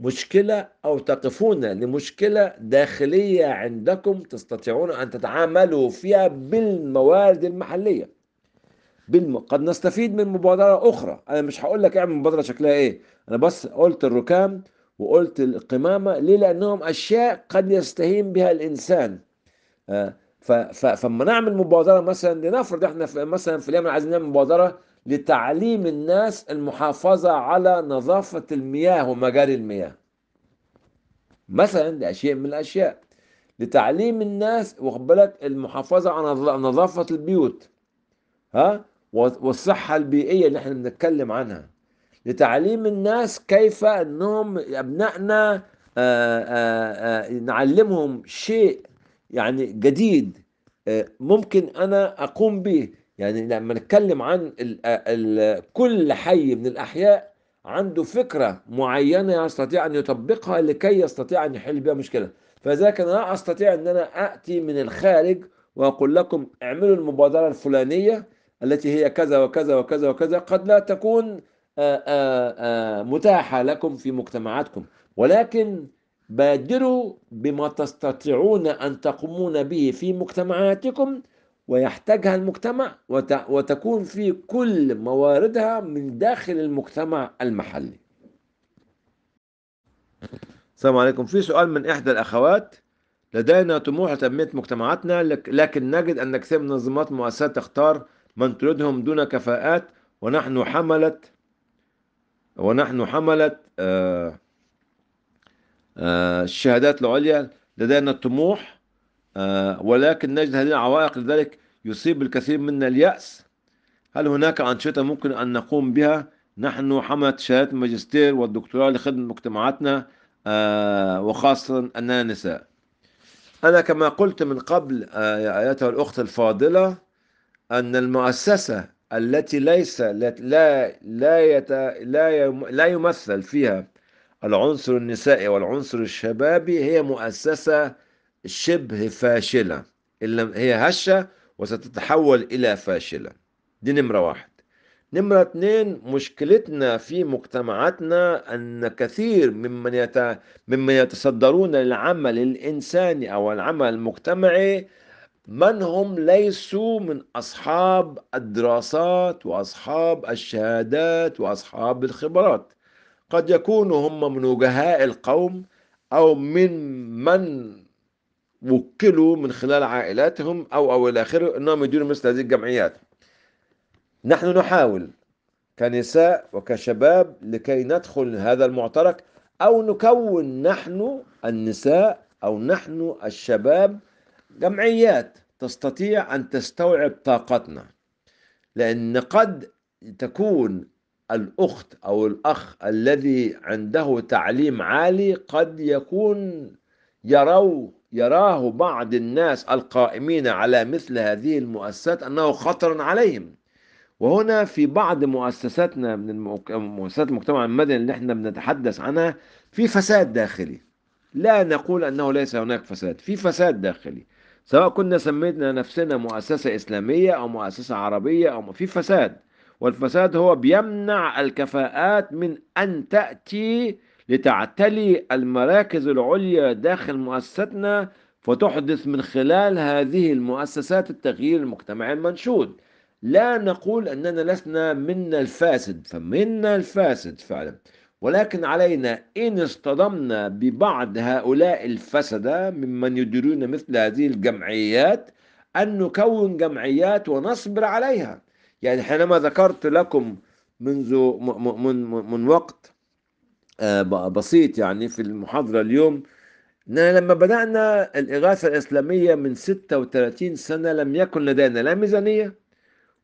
مشكلة أو تقفون لمشكلة داخلية عندكم تستطيعون أن تتعاملوا فيها بالموارد المحلية بالم... قد نستفيد من مبادرة أخرى أنا مش هقول لك اعمل مبادرة شكلها إيه أنا بس قلت الركام وقلت القمامة ليه لأنهم أشياء قد يستهين بها الإنسان آه، فلما نعمل مبادرة مثلا لنفرض احنا في مثلا في اليمن عايزين نعمل مبادرة لتعليم الناس المحافظة على نظافة المياه ومجاري المياه مثلا ده شيء من الأشياء لتعليم الناس وقبلت المحافظة على نظافة البيوت ها والصحة البيئية اللي احنا بنتكلم عنها لتعليم الناس كيف أنهم أبنائنا آه، آه، آه، نعلمهم شيء يعني جديد ممكن أنا أقوم به يعني لما نتكلم عن الـ الـ كل حي من الأحياء عنده فكرة معينة يستطيع أن يطبقها لكي يستطيع أن يحل بها مشكلة فذلك أنا لا أستطيع أن أنا اتي من الخارج وأقول لكم اعملوا المبادرة الفلانية التي هي كذا وكذا وكذا وكذا قد لا تكون آه، آه، آه، متاحة لكم في مجتمعاتكم ولكن بادروا بما تستطيعون أن تقومون به في مجتمعاتكم ويحتاجها المجتمع وتكون في كل مواردها من داخل المجتمع المحلي السلام عليكم في سؤال من إحدى الأخوات لدينا طموح لتنمية مجتمعاتنا لكن نجد أن كثير من منظمات مؤسسات تختار من تريدهم دون كفاءات ونحن حملة ونحن حملة آه، آه، الشهادات العليا لدينا الطموح آه، ولكن نجد هذه العوائق لذلك يصيب الكثير منا اليأس هل هناك أنشطة ممكن أن نقوم بها نحن حملة شهادات الماجستير والدكتوراه لخدمة مجتمعاتنا وخاصة أننا نساء أنا كما قلت من قبل أيتها الأخت الفاضلة أن المؤسسة التي ليس لا لا لا, لا, لا يمثل فيها العنصر النسائي والعنصر الشبابي هي مؤسسة شبه فاشلة إلا هي هشة وستتحول إلى فاشلة دي نمرة واحد نمرة اثنين مشكلتنا في مجتمعاتنا أن كثير ممن, يت... ممن يتصدرون للعمل الإنساني أو العمل المجتمعي من هم ليسوا من أصحاب الدراسات وأصحاب الشهادات وأصحاب الخبرات قد يكونوا هم من وجهاء القوم أو من من وكلوا من خلال عائلاتهم أو أو إلى آخره أنهم يديروا مثل هذه الجمعيات نحن نحاول كنساء وكشباب لكي ندخل هذا المعترك أو نكون نحن النساء أو نحن الشباب جمعيات تستطيع أن تستوعب طاقتنا لأن قد تكون الأخت أو الأخ الذي عنده تعليم عالي قد يكون يرو يراه بعض الناس القائمين على مثل هذه المؤسسات أنه خطر عليهم وهنا في بعض مؤسساتنا من مؤسسات المجتمع المدني اللي احنا بنتحدث عنها في فساد داخلي لا نقول أنه ليس هناك فساد في فساد داخلي سواء كنا سمينا نفسنا مؤسسة إسلامية أو مؤسسة عربية أو في فساد والفساد هو بيمنع الكفاءات من أن تأتي لتعتلي المراكز العليا داخل مؤسستنا فتحدث من خلال هذه المؤسسات التغيير المجتمعي المنشود لا نقول أننا لسنا منا الفاسد فمنا الفاسد فعلا ولكن علينا إن اصطدمنا ببعض هؤلاء الفسدة ممن يديرون مثل هذه الجمعيات أن نكون جمعيات ونصبر عليها يعني حينما ذكرت لكم منذ من, من وقت آه، بسيط يعني في المحاضرة اليوم أننا لما بدأنا الإغاثة الإسلامية من 36 سنة لم يكن لدينا لا ميزانية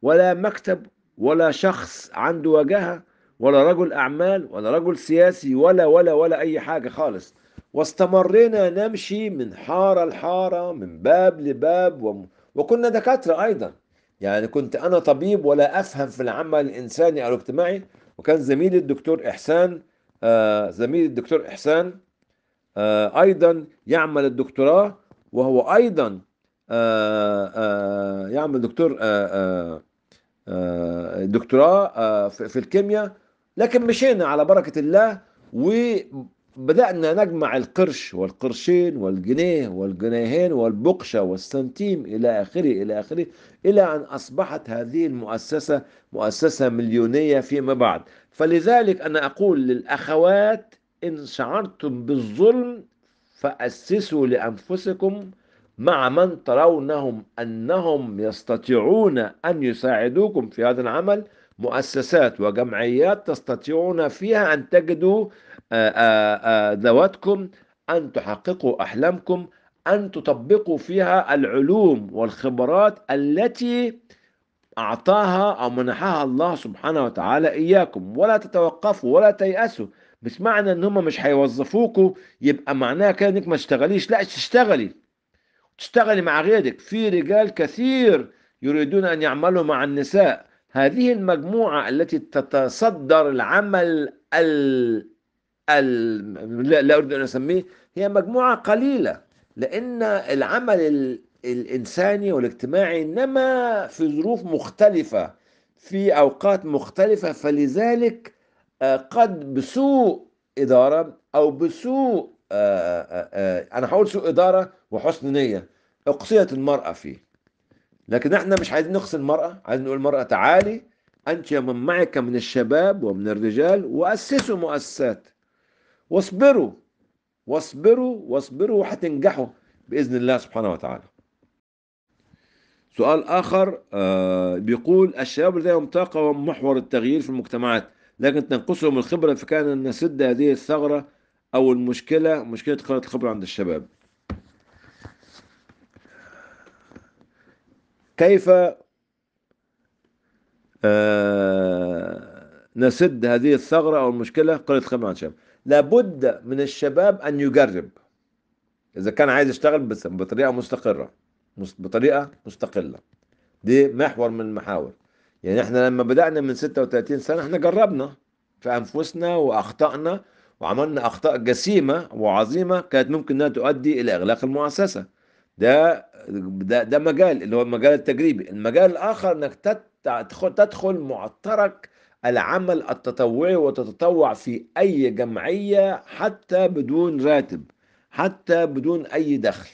ولا مكتب ولا شخص عنده وجهة ولا رجل أعمال ولا رجل سياسي ولا ولا ولا أي حاجة خالص واستمرنا نمشي من حارة لحارة من باب لباب وكنا دكاترة أيضا يعني كنت أنا طبيب ولا أفهم في العمل الإنساني أو الاجتماعي وكان زميلي الدكتور إحسان آه زميلي الدكتور إحسان آه أيضا يعمل الدكتوراه وهو أيضا آه آه يعمل دكتور آه آه, آه، دكتوراه آه، في الكيمياء لكن مشينا على بركة الله وبدأنا نجمع القرش والقرشين والجنيه والجنيهين والبقشة والسنتيم إلى آخره إلى آخره إلى أن أصبحت هذه المؤسسة مؤسسة مليونية فيما بعد فلذلك أنا أقول للأخوات إن شعرتم بالظلم فأسسوا لأنفسكم مع من ترونهم أنهم يستطيعون أن يساعدوكم في هذا العمل مؤسسات وجمعيات تستطيعون فيها أن تجدوا آه، آه، آه، ذواتكم أن تحققوا أحلامكم أن تطبقوا فيها العلوم والخبرات التي أعطاها أو منحها الله سبحانه وتعالى إياكم ولا تتوقفوا ولا تيأسوا مش معنى ان هم مش هيوظفوكوا يبقى معناها كده انك ما تشتغليش لا تشتغلي تشتغلي مع غيرك في رجال كثير يريدون ان يعملوا مع النساء هذه المجموعة التي تتصدر العمل ال... ال... لا أريد أن أسميه هي مجموعة قليلة لأن العمل ال... الإنساني والاجتماعي إنما في ظروف مختلفة في أوقات مختلفة فلذلك آه، قد بسوء إدارة أو بسوء آه، آه، أنا هقول سوء إدارة وحسن نية أقصيت المرأة فيه لكن احنا مش عايزين نخسر المرأة عايزين نقول المرأة تعالي أنت من معك من الشباب ومن الرجال وأسسوا مؤسسات واصبروا واصبروا واصبروا وحتنجحوا بإذن الله سبحانه وتعالى سؤال آخر آه، بيقول الشباب لديهم طاقة ومحور التغيير في المجتمعات لكن تنقصهم الخبرة فكان أن نسد هذه الثغرة أو المشكلة مشكلة قلة الخبرة عند الشباب كيف آه، نسد هذه الثغرة أو المشكلة قلة خبرة عن الشباب لابد من الشباب أن يجرب إذا كان عايز يشتغل بطريقة مستقرة بطريقة مستقلة دي محور من المحاور يعني احنا لما بدأنا من 36 سنة احنا جربنا في أنفسنا وأخطأنا وعملنا أخطاء جسيمة وعظيمة كانت ممكن أنها تؤدي إلى إغلاق المؤسسة ده ده ده مجال اللي هو المجال التجريبي المجال الاخر انك تدخل تدخل معترك العمل التطوعي وتتطوع في اي جمعيه حتى بدون راتب حتى بدون اي دخل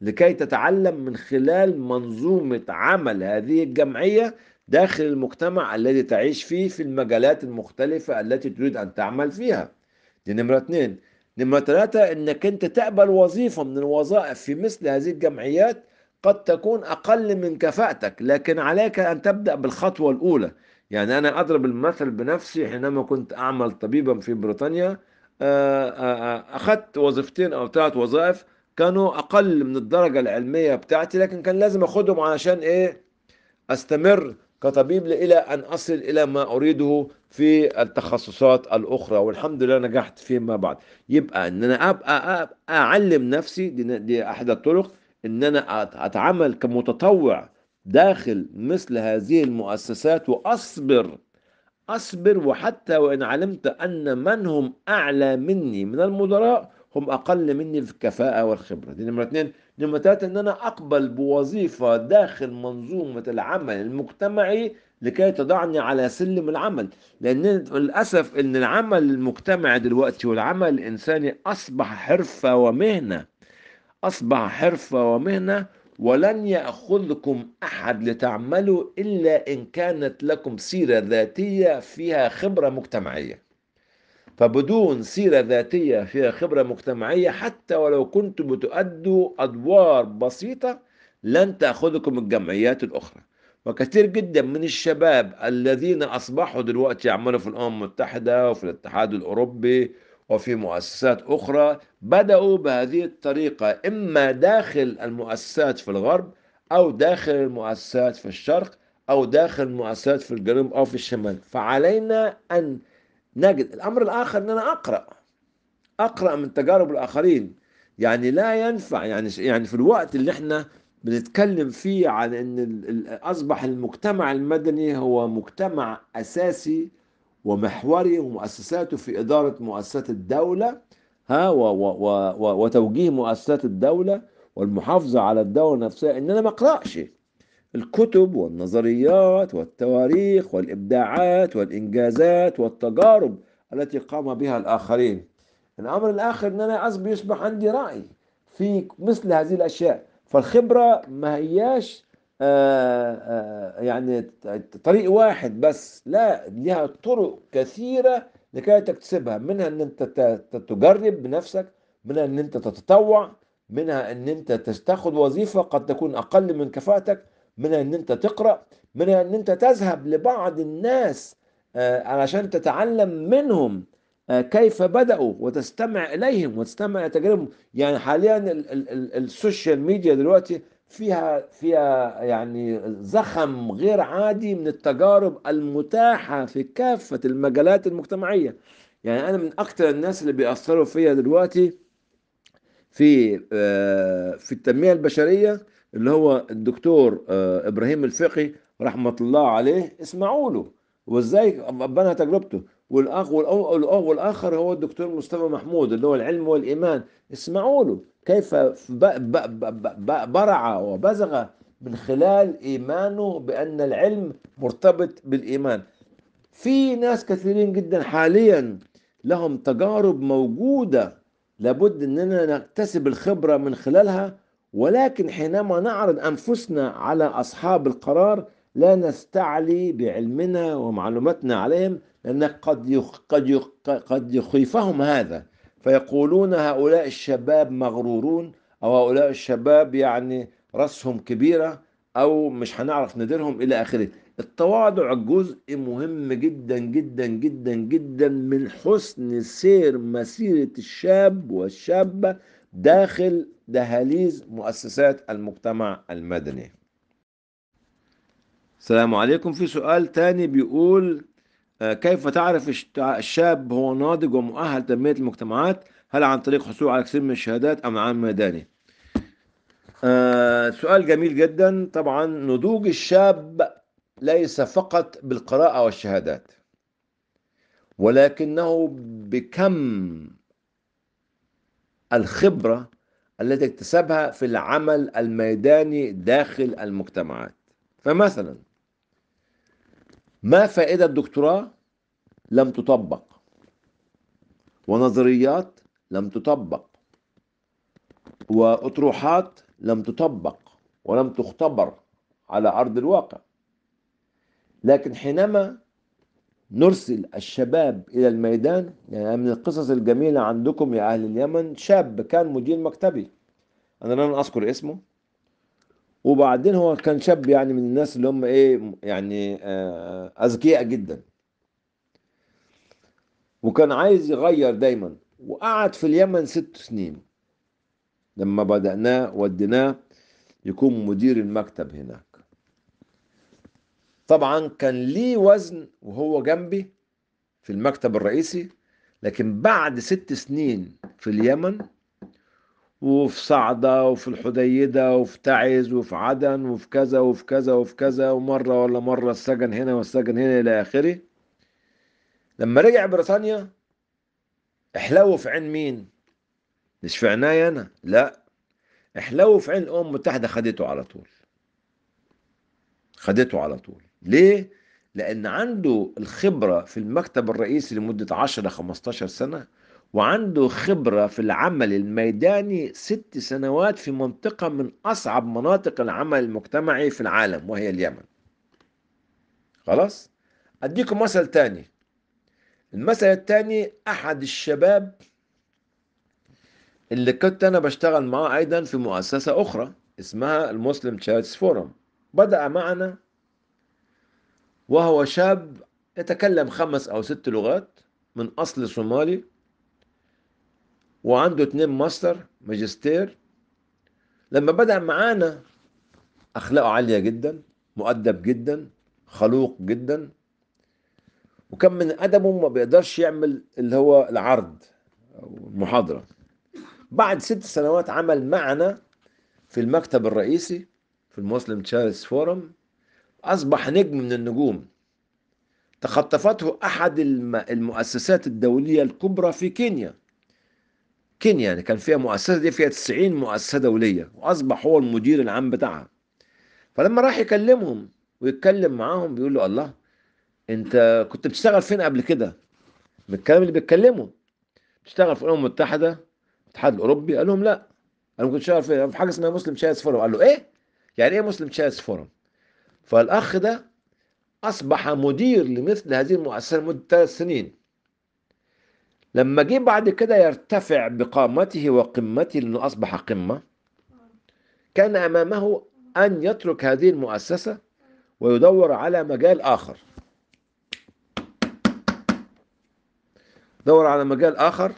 لكي تتعلم من خلال منظومه عمل هذه الجمعيه داخل المجتمع الذي تعيش فيه في المجالات المختلفه التي تريد ان تعمل فيها دي نمره اثنين نمرة ثلاثة أنك أنت تقبل وظيفة من الوظائف في مثل هذه الجمعيات قد تكون أقل من كفاءتك لكن عليك أن تبدأ بالخطوة الأولى يعني أنا أضرب المثل بنفسي حينما كنت أعمل طبيبا في بريطانيا آه، آه، آه، أخذت وظيفتين أو ثلاث وظائف كانوا أقل من الدرجة العلمية بتاعتي لكن كان لازم أخذهم علشان إيه أستمر كطبيب إلى أن أصل إلى ما أريده في التخصصات الاخرى والحمد لله نجحت فيما بعد يبقى ان انا ابقى, اعلم نفسي دي, احدى احد الطرق ان انا اتعامل كمتطوع داخل مثل هذه المؤسسات واصبر اصبر وحتى وان علمت ان من هم اعلى مني من المدراء هم اقل مني في الكفاءه والخبره دي نمره اثنين نمرة ثلاثة أن أنا أقبل بوظيفة داخل منظومة العمل المجتمعي لكي تضعني على سلم العمل لأن للأسف أن العمل المجتمعي دلوقتي والعمل الإنساني أصبح حرفة ومهنة أصبح حرفة ومهنة ولن يأخذكم أحد لتعملوا إلا إن كانت لكم سيرة ذاتية فيها خبرة مجتمعية فبدون سيرة ذاتية فيها خبرة مجتمعية حتى ولو كنتم بتؤدوا أدوار بسيطة لن تأخذكم الجمعيات الأخرى وكثير جدا من الشباب الذين أصبحوا دلوقتي يعملوا في الأمم المتحدة وفي الاتحاد الأوروبي وفي مؤسسات أخرى بدأوا بهذه الطريقة إما داخل المؤسسات في الغرب أو داخل المؤسسات في الشرق أو داخل المؤسسات في الجنوب أو في الشمال فعلينا أن نجد الأمر الآخر أن أنا أقرأ أقرأ من تجارب الآخرين يعني لا ينفع يعني يعني في الوقت اللي احنا بنتكلم فيه عن ان اصبح المجتمع المدني هو مجتمع اساسي ومحوري ومؤسساته في اداره مؤسسات الدوله ها و و و وتوجيه مؤسسات الدوله والمحافظه على الدوله نفسها ان انا ما اقراش الكتب والنظريات والتواريخ والإبداعات والإنجازات والتجارب التي قام بها الآخرين الأمر الآخر أن أنا أصبح يصبح عندي رأي في مثل هذه الأشياء فالخبرة ما هياش آه، آه، يعني طريق واحد بس لا لها طرق كثيرة لكي تكتسبها منها أن أنت تجرب بنفسك منها أن أنت تتطوع منها أن أنت تاخذ وظيفة قد تكون أقل من كفاءتك منها ان انت تقرا منها ان انت تذهب لبعض الناس آه، علشان تتعلم منهم آه، كيف بدأوا وتستمع إليهم وتستمع إلى تجاربهم يعني حاليا السوشيال ميديا دلوقتي فيها فيها يعني زخم غير عادي من التجارب المتاحة في كافة المجالات المجتمعية يعني أنا من أكثر الناس اللي بيأثروا فيا دلوقتي في آه، في التنمية البشرية اللي هو الدكتور آه، ابراهيم الفقي رحمه الله عليه اسمعوا له وازاي بنى تجربته والاخ والاخر هو الدكتور مصطفى محمود اللي هو العلم والايمان اسمعوا له كيف برع وبزغ من خلال ايمانه بان العلم مرتبط بالايمان في ناس كثيرين جدا حاليا لهم تجارب موجوده لابد اننا نكتسب الخبره من خلالها ولكن حينما نعرض أنفسنا على أصحاب القرار لا نستعلي بعلمنا ومعلوماتنا عليهم لأن قد قد قد يخيفهم هذا فيقولون هؤلاء الشباب مغرورون أو هؤلاء الشباب يعني رأسهم كبيرة أو مش هنعرف نديرهم إلى آخره التواضع جزء مهم جدا جدا جدا جدا من حسن سير مسيرة الشاب والشابة داخل دهاليز مؤسسات المجتمع المدني السلام عليكم في سؤال تاني بيقول آه، كيف تعرف الشاب هو ناضج ومؤهل تنمية المجتمعات هل عن طريق حصوله على كثير من الشهادات أم عن ميداني آه، سؤال جميل جدا طبعا نضوج الشاب ليس فقط بالقراءة والشهادات ولكنه بكم الخبرة التي اكتسبها في العمل الميداني داخل المجتمعات فمثلا ما فائدة الدكتوراه لم تطبق ونظريات لم تطبق وأطروحات لم تطبق ولم تختبر على أرض الواقع لكن حينما نرسل الشباب إلى الميدان يعني من القصص الجميلة عندكم يا أهل اليمن شاب كان مدير مكتبي أنا لن أذكر اسمه وبعدين هو كان شاب يعني من الناس اللي هم إيه يعني آه، أذكياء جدا وكان عايز يغير دايما وقعد في اليمن ست سنين لما بدأناه وديناه يكون مدير المكتب هناك طبعا كان ليه وزن وهو جنبي في المكتب الرئيسي لكن بعد ست سنين في اليمن وفي صعدة وفي الحديدة وفي تعز وفي عدن وفي كذا وفي كذا وفي كذا ومرة ولا مرة السجن هنا والسجن هنا إلى آخره لما رجع بريطانيا احلو في عين مين؟ مش في عناية أنا لا احلو في عين الأمم المتحدة خدته على طول خدته على طول ليه؟ لأن عنده الخبرة في المكتب الرئيسي لمدة 10 15 سنة وعنده خبرة في العمل الميداني ست سنوات في منطقة من أصعب مناطق العمل المجتمعي في العالم وهي اليمن خلاص؟ أديكم مثل تاني المثل التاني أحد الشباب اللي كنت أنا بشتغل معاه أيضا في مؤسسة أخرى اسمها المسلم تشارتس فورم بدأ معنا وهو شاب يتكلم خمس أو ست لغات من أصل صومالي وعنده اتنين ماستر ماجستير لما بدأ معانا أخلاقه عالية جدا مؤدب جدا خلوق جدا وكان من أدبه ما بيقدرش يعمل اللي هو العرض أو المحاضرة بعد ست سنوات عمل معنا في المكتب الرئيسي في المسلم تشارلز فورم أصبح نجم من النجوم تخطفته أحد المؤسسات الدولية الكبرى في كينيا كينيا يعني كان فيها مؤسسة دي فيها 90 مؤسسة دولية وأصبح هو المدير العام بتاعها فلما راح يكلمهم ويتكلم معاهم بيقول له الله أنت كنت بتشتغل فين قبل كده؟ من الكلام اللي بيتكلمه بتشتغل في الأمم المتحدة الاتحاد الأوروبي قال لهم لا أنا كنت شغال في حاجة اسمها مسلم شايز فورم قال له إيه؟ يعني إيه مسلم شايز فورم؟ فالأخ ده أصبح مدير لمثل هذه المؤسسة لمدة ثلاث سنين لما جه بعد كده يرتفع بقامته وقمته لأنه أصبح قمة كان أمامه أن يترك هذه المؤسسة ويدور على مجال آخر دور على مجال آخر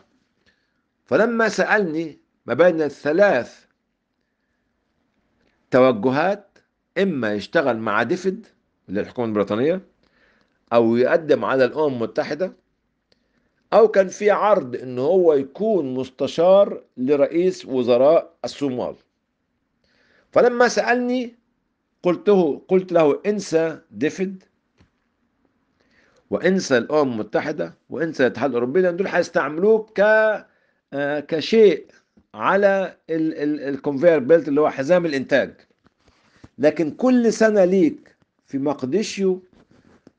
فلما سألني ما بين الثلاث توجهات إما يشتغل مع ديفيد للحكومة البريطانية أو يقدم على الأمم المتحدة أو كان في عرض إن هو يكون مستشار لرئيس وزراء الصومال فلما سألني قلت له قلت له انسى ديفيد وانسى الامم المتحده وانسى الاتحاد الاوروبي لان دول هيستعملوك ك آه، كشيء على الكونفير بيلت اللي هو حزام الانتاج لكن كل سنة ليك في مقديشيو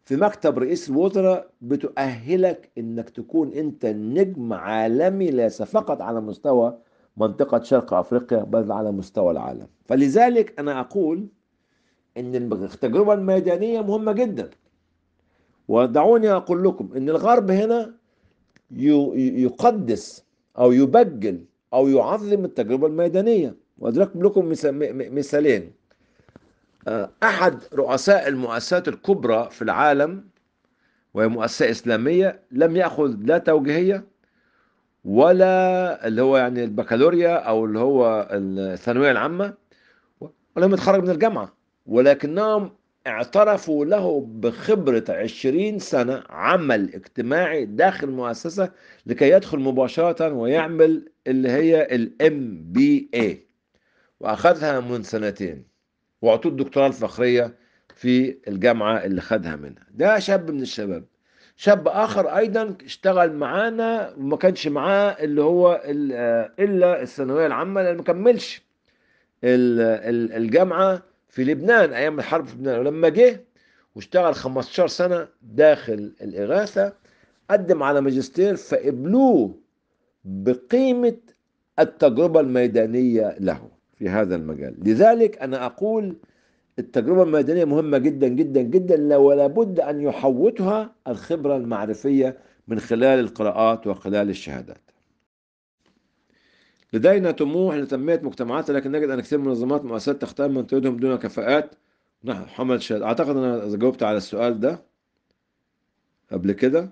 في مكتب رئيس الوزراء بتؤهلك انك تكون انت نجم عالمي ليس فقط على مستوى منطقة شرق افريقيا بل على مستوى العالم فلذلك انا اقول ان التجربة الميدانية مهمة جدا ودعوني اقول لكم ان الغرب هنا يقدس او يبجل او يعظم التجربة الميدانية واضرب لكم مثالين آه، أحد رؤساء المؤسسات الكبرى في العالم وهي مؤسسة إسلامية لم يأخذ لا توجيهية ولا اللي هو يعني البكالوريا أو اللي هو الثانوية العامة ولم يتخرج من الجامعة ولكنهم اعترفوا له بخبرة 20 سنة عمل اجتماعي داخل مؤسسة لكي يدخل مباشرة ويعمل اللي هي الام بي اي واخذها من سنتين واعطوه الدكتوراه الفخريه في الجامعه اللي خدها منها ده شاب من الشباب شاب اخر ايضا اشتغل معانا وما كانش معاه اللي هو الا الثانويه العامه لان ما كملش الجامعه في لبنان ايام الحرب في لبنان ولما جه واشتغل 15 سنه داخل الاغاثه قدم على ماجستير فقبلوه بقيمه التجربه الميدانيه له في هذا المجال لذلك أنا أقول التجربة الميدانية مهمة جدا جدا جدا ولا بد أن يحوطها الخبرة المعرفية من خلال القراءات وخلال الشهادات لدينا طموح لتنمية مجتمعات لكن نجد أن كثير من منظمات مؤسسات تختار من تريدهم دون كفاءات نحن نعم، حمل شهادة. أعتقد أنا جاوبت على السؤال ده قبل كده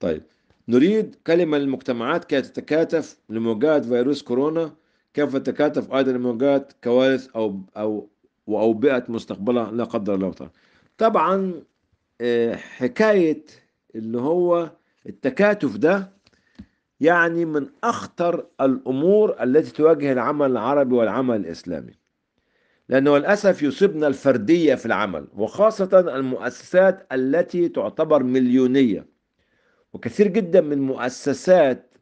طيب نريد كلمة للمجتمعات كي تتكاتف لمواجهة فيروس كورونا كيف تتكاتف أيضا لمواجهة كوارث أو أو وأوبئة مستقبلة لا قدر الله تعالى طبعا آه، حكاية اللي هو التكاتف ده يعني من أخطر الأمور التي تواجه العمل العربي والعمل الإسلامي لأنه للأسف يصيبنا الفردية في العمل وخاصة المؤسسات التي تعتبر مليونية وكثير جدا من المؤسسات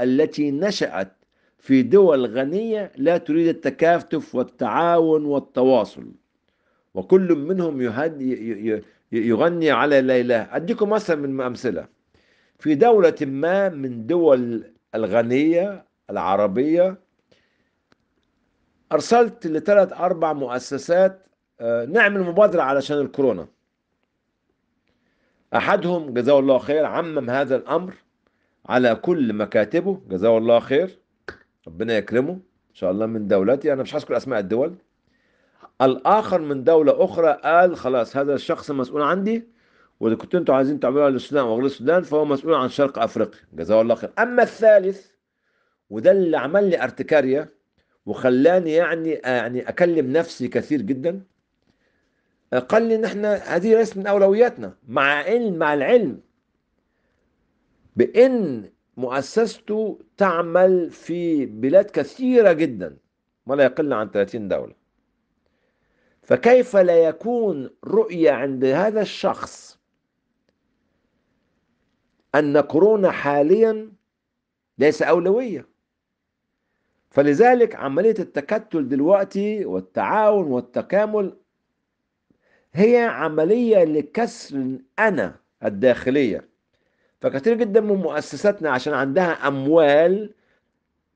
التي نشأت في دول غنية لا تريد التكاتف والتعاون والتواصل وكل منهم يهدي يغني على ليلى أديكم مثلا من أمثلة في دولة ما من دول الغنية العربية أرسلت لثلاث أربع مؤسسات آه، نعمل مبادرة علشان الكورونا أحدهم جزاه الله خير عمم هذا الأمر على كل مكاتبه جزاه الله خير ربنا يكرمه إن شاء الله من دولتي أنا مش هذكر أسماء الدول الآخر من دولة أخرى قال خلاص هذا الشخص مسؤول عندي وإذا كنتوا أنتوا عايزين تعملوها للسودان وغير السودان فهو مسؤول عن شرق أفريقيا جزاه الله خير أما الثالث وده اللي عمل لي ارتكاريا وخلاني يعني آه، يعني اكلم نفسي كثير جدا قال لي ان احنا هذه ليست من اولوياتنا مع علم مع العلم بان مؤسسته تعمل في بلاد كثيره جدا ولا يقل عن 30 دوله فكيف لا يكون رؤيه عند هذا الشخص ان كورونا حاليا ليس اولويه فلذلك عمليه التكتل دلوقتي والتعاون والتكامل هي عملية لكسر أنا الداخلية فكثير جدا من مؤسساتنا عشان عندها أموال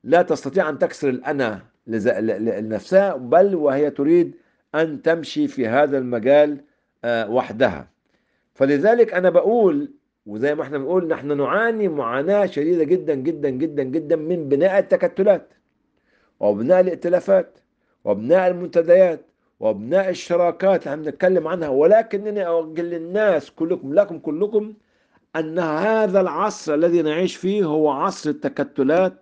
لا تستطيع أن تكسر الأنا لنفسها بل وهي تريد أن تمشي في هذا المجال آه، وحدها فلذلك أنا بقول وزي ما احنا بنقول نحن نعاني معاناة شديدة جدا جدا جدا جدا من بناء التكتلات وبناء الائتلافات وبناء المنتديات وابناء الشراكات اللي نتكلم عنها ولكنني اوجه للناس كلكم لكم كلكم ان هذا العصر الذي نعيش فيه هو عصر التكتلات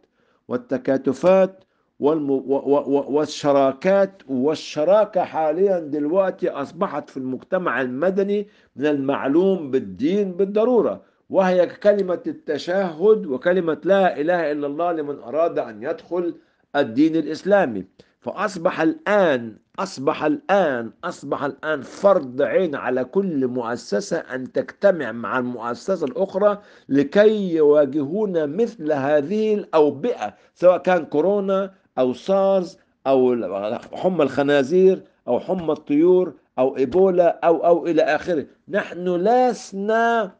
والتكاتفات والشراكات والشراكة حاليا دلوقتي أصبحت في المجتمع المدني من المعلوم بالدين بالضرورة وهي كلمة التشهد وكلمة لا إله إلا الله لمن أراد أن يدخل الدين الإسلامي فأصبح الآن أصبح الآن أصبح الآن فرض عين على كل مؤسسة أن تجتمع مع المؤسسة الأخرى لكي يواجهون مثل هذه الأوبئة سواء كان كورونا أو سارز أو حمى الخنازير أو حمى الطيور أو إيبولا أو أو إلى آخره نحن لسنا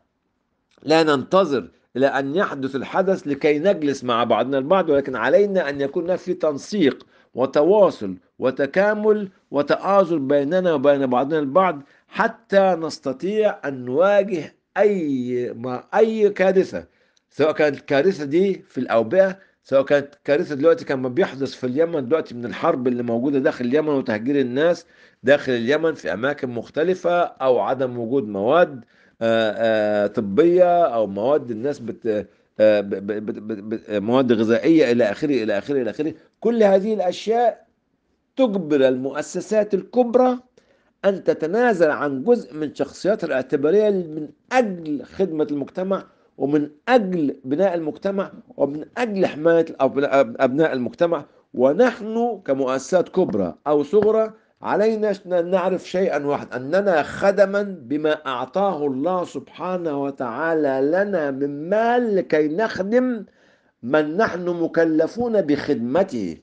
لا ننتظر إلى أن يحدث الحدث لكي نجلس مع بعضنا البعض ولكن علينا أن يكون في تنسيق وتواصل وتكامل وتآزر بيننا وبين بعضنا البعض حتى نستطيع أن نواجه أي ما أي كارثة سواء كانت الكارثة دي في الأوبئة سواء كانت كارثة دلوقتي كان ما بيحدث في اليمن دلوقتي من الحرب اللي موجودة داخل اليمن وتهجير الناس داخل اليمن في أماكن مختلفة أو عدم وجود مواد آه، آه، طبية أو مواد الناس بت آه، آه، مواد غذائيه الى اخره الى اخره الى اخره كل هذه الاشياء تجبر المؤسسات الكبرى ان تتنازل عن جزء من شخصياتها الاعتباريه من اجل خدمه المجتمع ومن اجل بناء المجتمع ومن اجل حمايه ابناء المجتمع ونحن كمؤسسات كبرى او صغرى علينا أن نعرف شيئا واحدا أننا خدما بما أعطاه الله سبحانه وتعالى لنا من مال لكي نخدم من نحن مكلفون بخدمته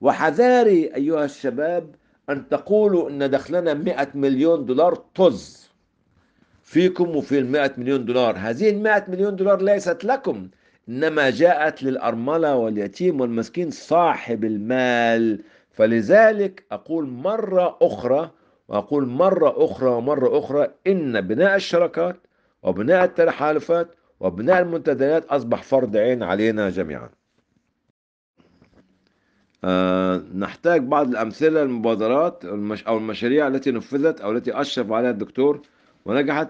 وحذاري أيها الشباب أن تقولوا أن دخلنا 100 مليون دولار طز فيكم وفي المئة مليون دولار هذه المئة مليون دولار ليست لكم إنما جاءت للأرملة واليتيم والمسكين صاحب المال فلذلك أقول مرة أخرى وأقول مرة أخرى ومرة أخرى إن بناء الشراكات وبناء التحالفات وبناء المنتديات أصبح فرض عين علينا جميعا أه نحتاج بعض الأمثلة المبادرات أو المشاريع التي نفذت أو التي أشرف عليها الدكتور ونجحت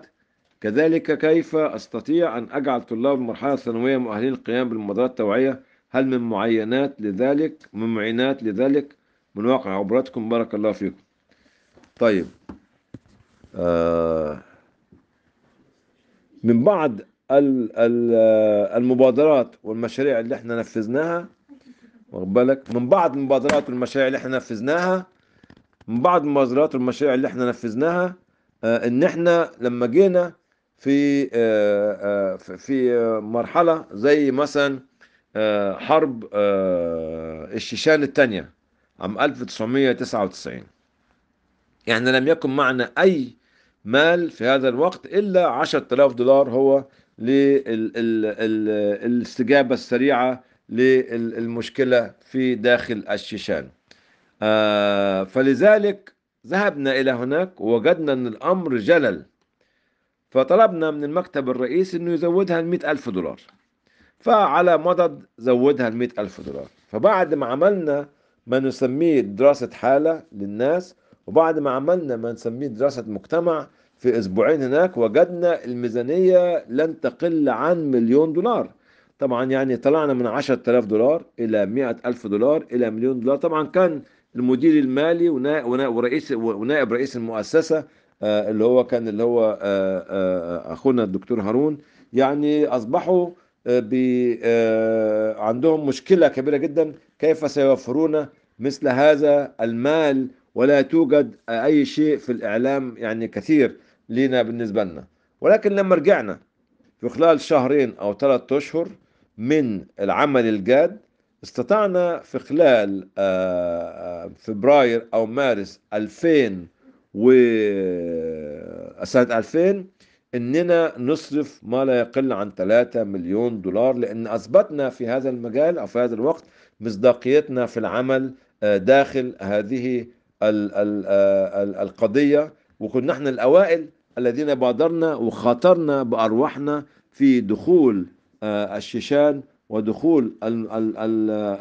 كذلك كيف أستطيع أن أجعل طلاب المرحلة الثانوية مؤهلين للقيام بالمبادرات التوعية هل من معينات لذلك من معينات لذلك من واقع عبراتكم بارك الله فيكم طيب آه، من بعد المبادرات والمشاريع اللي احنا نفذناها واخد بالك من بعض المبادرات والمشاريع اللي احنا نفذناها من بعض المبادرات والمشاريع اللي احنا نفذناها آه، ان احنا لما جينا في آه، في مرحله زي مثلا حرب الشيشان الثانيه عام 1999 احنا يعني لم يكن معنا اي مال في هذا الوقت الا 10000 دولار هو للاستجابه السريعه للمشكله في داخل الشيشان آه، فلذلك ذهبنا الى هناك ووجدنا ان الامر جلل فطلبنا من المكتب الرئيسي انه يزودها ل ألف دولار فعلى مضض زودها ل ألف دولار فبعد ما عملنا ما نسميه دراسة حالة للناس وبعد ما عملنا ما نسميه دراسة مجتمع في أسبوعين هناك وجدنا الميزانية لن تقل عن مليون دولار طبعا يعني طلعنا من 10000 دولار إلى 100000 دولار إلى مليون دولار طبعا كان المدير المالي ورئيس ونائب رئيس المؤسسة آه، اللي هو كان اللي هو آه، آه، أخونا الدكتور هارون يعني أصبحوا عندهم مشكلة كبيرة جدا كيف سيوفرون مثل هذا المال ولا توجد أي شيء في الإعلام يعني كثير لنا بالنسبة لنا ولكن لما رجعنا في خلال شهرين أو ثلاثة أشهر من العمل الجاد استطعنا في خلال آه، آه، فبراير أو مارس 2000 و آه، سنة 2000 اننا نصرف ما لا يقل عن 3 مليون دولار لان اثبتنا في هذا المجال او في هذا الوقت مصداقيتنا في العمل داخل هذه آه، القضية وكنا نحن الأوائل الذين بادرنا وخاطرنا بأرواحنا في دخول آه، الشيشان ودخول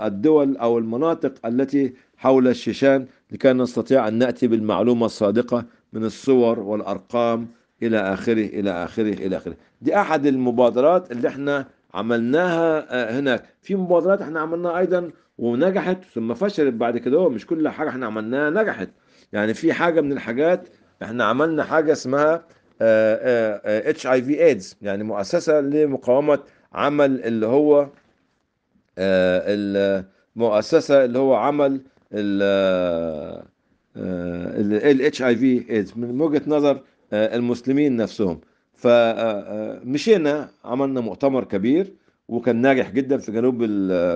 الدول أو المناطق التي حول الشيشان لكي نستطيع أن نأتي بالمعلومة الصادقة من الصور والأرقام إلى آخره إلى آخره إلى آخره دي أحد المبادرات اللي احنا عملناها آه، هناك في مبادرات احنا عملناها ايضا ونجحت ثم فشلت بعد كده هو مش كل حاجه احنا عملناها نجحت يعني في حاجه من الحاجات احنا عملنا حاجه اسمها اتش اي في ايدز يعني مؤسسه لمقاومه عمل اللي هو آه، المؤسسه اللي هو عمل ال اتش اي في ايدز من وجهه نظر آه، المسلمين نفسهم فمشينا عملنا مؤتمر كبير وكان ناجح جدا في جنوب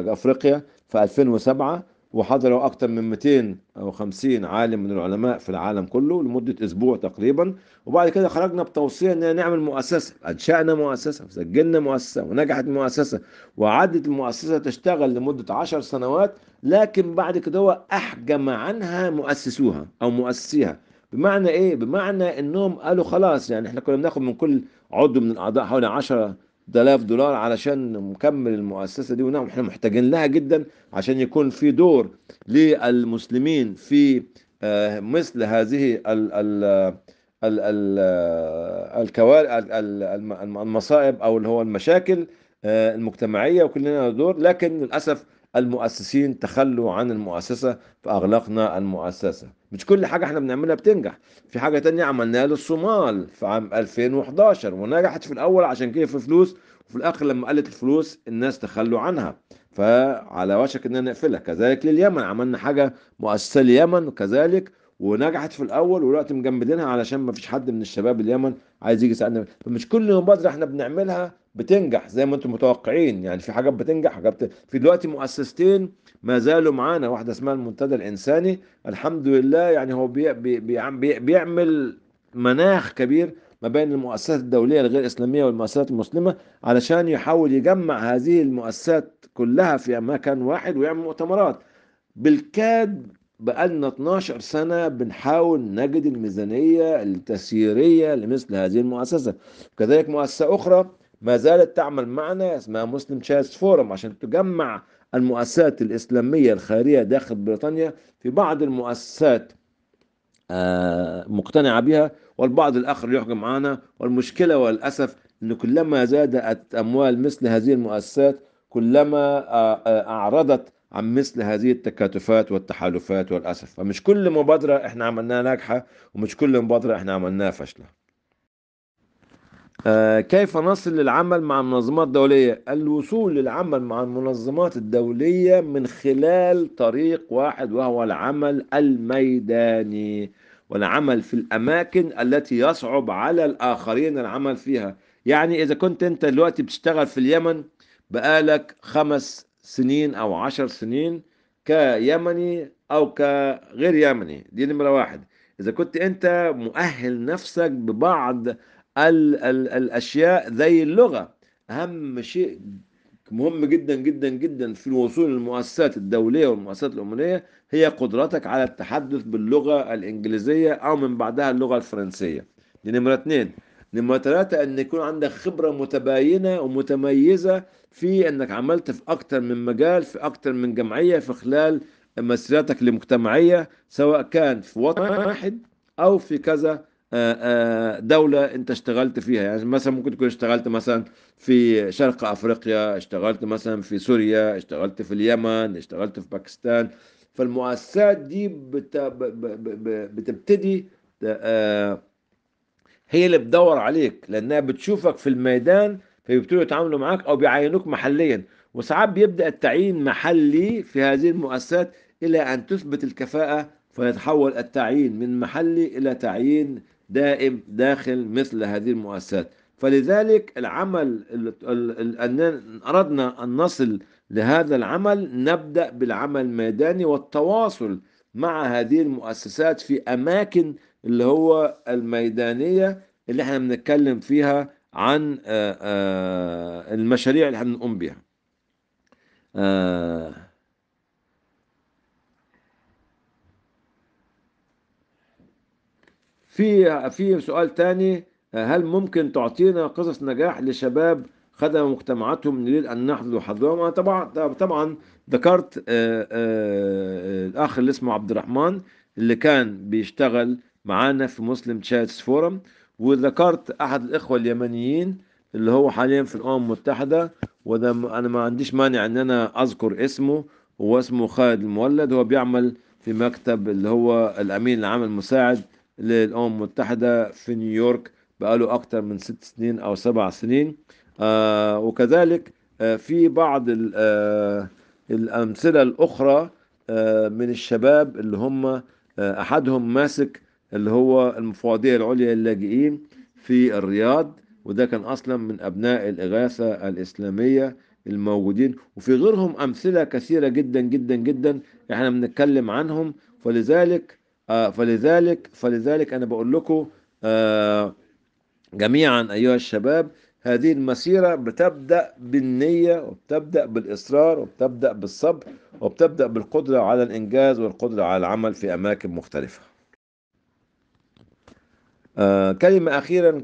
افريقيا في 2007 وحضروا اكثر من 250 عالم من العلماء في العالم كله لمده اسبوع تقريبا وبعد كده خرجنا بتوصيه ان نعمل مؤسسه انشانا مؤسسه سجلنا مؤسسه ونجحت المؤسسه وعدت المؤسسه تشتغل لمده 10 سنوات لكن بعد كده احجم عنها مؤسسوها او مؤسسيها بمعنى ايه بمعنى انهم قالوا خلاص يعني احنا كنا بناخد من كل عضو من الاعضاء حوالي 10 آلاف دولار علشان نكمل المؤسسة دي ونعم احنا محتاجين لها جدا عشان يكون في دور للمسلمين في آه، مثل هذه ال ال الكوارث المصائب او اللي هو المشاكل آه، المجتمعيه وكلنا دور لكن للاسف المؤسسين تخلوا عن المؤسسة فأغلقنا المؤسسة مش كل حاجة احنا بنعملها بتنجح في حاجة تانية عملناها للصومال في عام 2011 ونجحت في الأول عشان كده في فلوس وفي الآخر لما قلت الفلوس الناس تخلوا عنها فعلى وشك إننا نقفلها كذلك لليمن عملنا حاجة مؤسسة اليمن كذلك ونجحت في الاول ودلوقتي مجمدينها علشان ما فيش حد من الشباب اليمن عايز يجي يساعدنا فمش كل مبادره احنا بنعملها بتنجح زي ما انتم متوقعين يعني في حاجات بتنجح حاجات بت... في دلوقتي مؤسستين ما زالوا معانا واحده اسمها المنتدى الانساني الحمد لله يعني هو بي... بي... بي... بيعمل مناخ كبير ما بين المؤسسات الدولية الغير إسلامية والمؤسسات المسلمة علشان يحاول يجمع هذه المؤسسات كلها في مكان واحد ويعمل مؤتمرات بالكاد بقالنا 12 سنة بنحاول نجد الميزانية التسييرية لمثل هذه المؤسسة وكذلك مؤسسة أخرى ما زالت تعمل معنا اسمها مسلم تشايلدز فورم عشان تجمع المؤسسات الإسلامية الخيرية داخل بريطانيا في بعض المؤسسات آه، مقتنعة بها والبعض الآخر يحكم معنا والمشكلة والأسف أنه كلما زادت أموال مثل هذه المؤسسات كلما آه، آه، أعرضت عن مثل هذه التكاتفات والتحالفات والأسف فمش كل مبادرة إحنا عملناها ناجحة ومش كل مبادرة إحنا عملناها فاشلة آه، كيف نصل للعمل مع المنظمات الدولية؟ الوصول للعمل مع المنظمات الدولية من خلال طريق واحد وهو العمل الميداني والعمل في الأماكن التي يصعب على الآخرين العمل فيها يعني إذا كنت أنت دلوقتي بتشتغل في اليمن بقالك خمس سنين أو عشر سنين كيمني أو كغير يمني دي نمرة واحد إذا كنت أنت مؤهل نفسك ببعض ال ال الأشياء زي اللغة أهم شيء مهم جدا جدا جدا في الوصول للمؤسسات الدولية والمؤسسات الأممية هي قدرتك على التحدث باللغة الإنجليزية أو من بعدها اللغة الفرنسية دي يعني نمرة اتنين نمرة ثلاثة أن يكون عندك خبرة متباينة ومتميزة في أنك عملت في اكثر من مجال في اكثر من جمعية في خلال مسيرتك المجتمعية سواء كان في وطن واحد أو في كذا آه، آه، دولة أنت اشتغلت فيها يعني مثلا ممكن تكون اشتغلت مثلا في شرق أفريقيا اشتغلت مثلا في سوريا اشتغلت في اليمن اشتغلت في باكستان فالمؤسسات دي بتبتدي آه، هي اللي بتدور عليك لأنها بتشوفك في الميدان فيبتدوا يتعاملوا معك أو بيعينوك محليا وساعات بيبدأ التعيين محلي في هذه المؤسسات إلى أن تثبت الكفاءة فيتحول التعيين من محلي إلى تعيين دائم داخل مثل هذه المؤسسات فلذلك العمل أن أردنا أن نصل لهذا العمل نبدأ بالعمل الميداني والتواصل مع هذه المؤسسات في أماكن اللي هو الميدانية اللي احنا بنتكلم فيها عن آه، آه، المشاريع اللي احنا بنقوم بها آه في في سؤال ثاني هل ممكن تعطينا قصص نجاح لشباب خدموا مجتمعاتهم نريد ان نحضر حضرهم انا طبعا طبعا ذكرت آه، آه، الاخ اللي اسمه عبد الرحمن اللي كان بيشتغل معانا في مسلم تشاتس فورم وذكرت احد الاخوه اليمنيين اللي هو حاليا في الامم المتحده وده انا ما عنديش مانع ان انا اذكر اسمه هو اسمه خالد المولد هو بيعمل في مكتب اللي هو الامين العام المساعد للأمم المتحدة في نيويورك بقاله أكثر من ست سنين أو سبع سنين آه، وكذلك آه، في بعض آه، الأمثلة الأخرى من الشباب اللي هم أحدهم ماسك اللي هو المفوضية العليا للاجئين في الرياض وده كان أصلا من أبناء الإغاثة الإسلامية الموجودين وفي غيرهم أمثلة كثيرة جدا جدا جدا احنا بنتكلم عنهم فلذلك آه، فلذلك فلذلك أنا بقول لكم آه، جميعا أيها الشباب هذه المسيرة بتبدأ بالنية وبتبدأ بالإصرار وبتبدأ بالصبر وبتبدأ بالقدرة على الإنجاز والقدرة على العمل في أماكن مختلفة آه كلمة أخيرا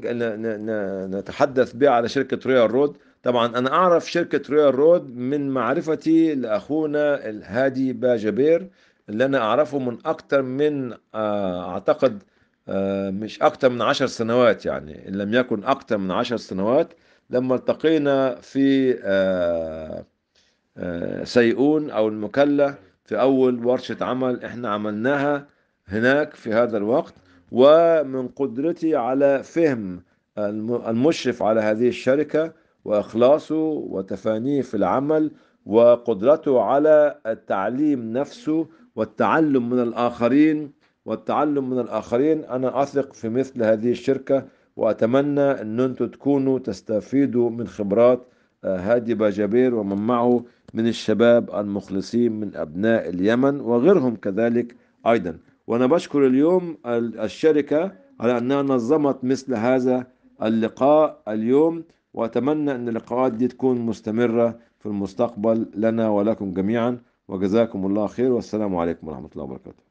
نتحدث بها على شركة رويال رود طبعا أنا أعرف شركة رويال رود من معرفتي لأخونا الهادي باجبير اللي انا اعرفه من اكتر من آه، اعتقد آه، مش اكتر من عشر سنوات يعني ان لم يكن اكتر من عشر سنوات لما التقينا في آه، سيئون او المكلا في اول ورشه عمل احنا عملناها هناك في هذا الوقت ومن قدرتي على فهم المشرف على هذه الشركه واخلاصه وتفانيه في العمل وقدرته على التعليم نفسه والتعلم من الآخرين والتعلم من الآخرين أنا أثق في مثل هذه الشركة وأتمنى أن أنتم تكونوا تستفيدوا من خبرات آه، هادي باجابير ومن معه من الشباب المخلصين من أبناء اليمن وغيرهم كذلك أيضا وأنا بشكر اليوم الشركة على أنها نظمت مثل هذا اللقاء اليوم وأتمنى أن اللقاءات دي تكون مستمرة في المستقبل لنا ولكم جميعا وجزاكم الله خير والسلام عليكم ورحمة الله وبركاته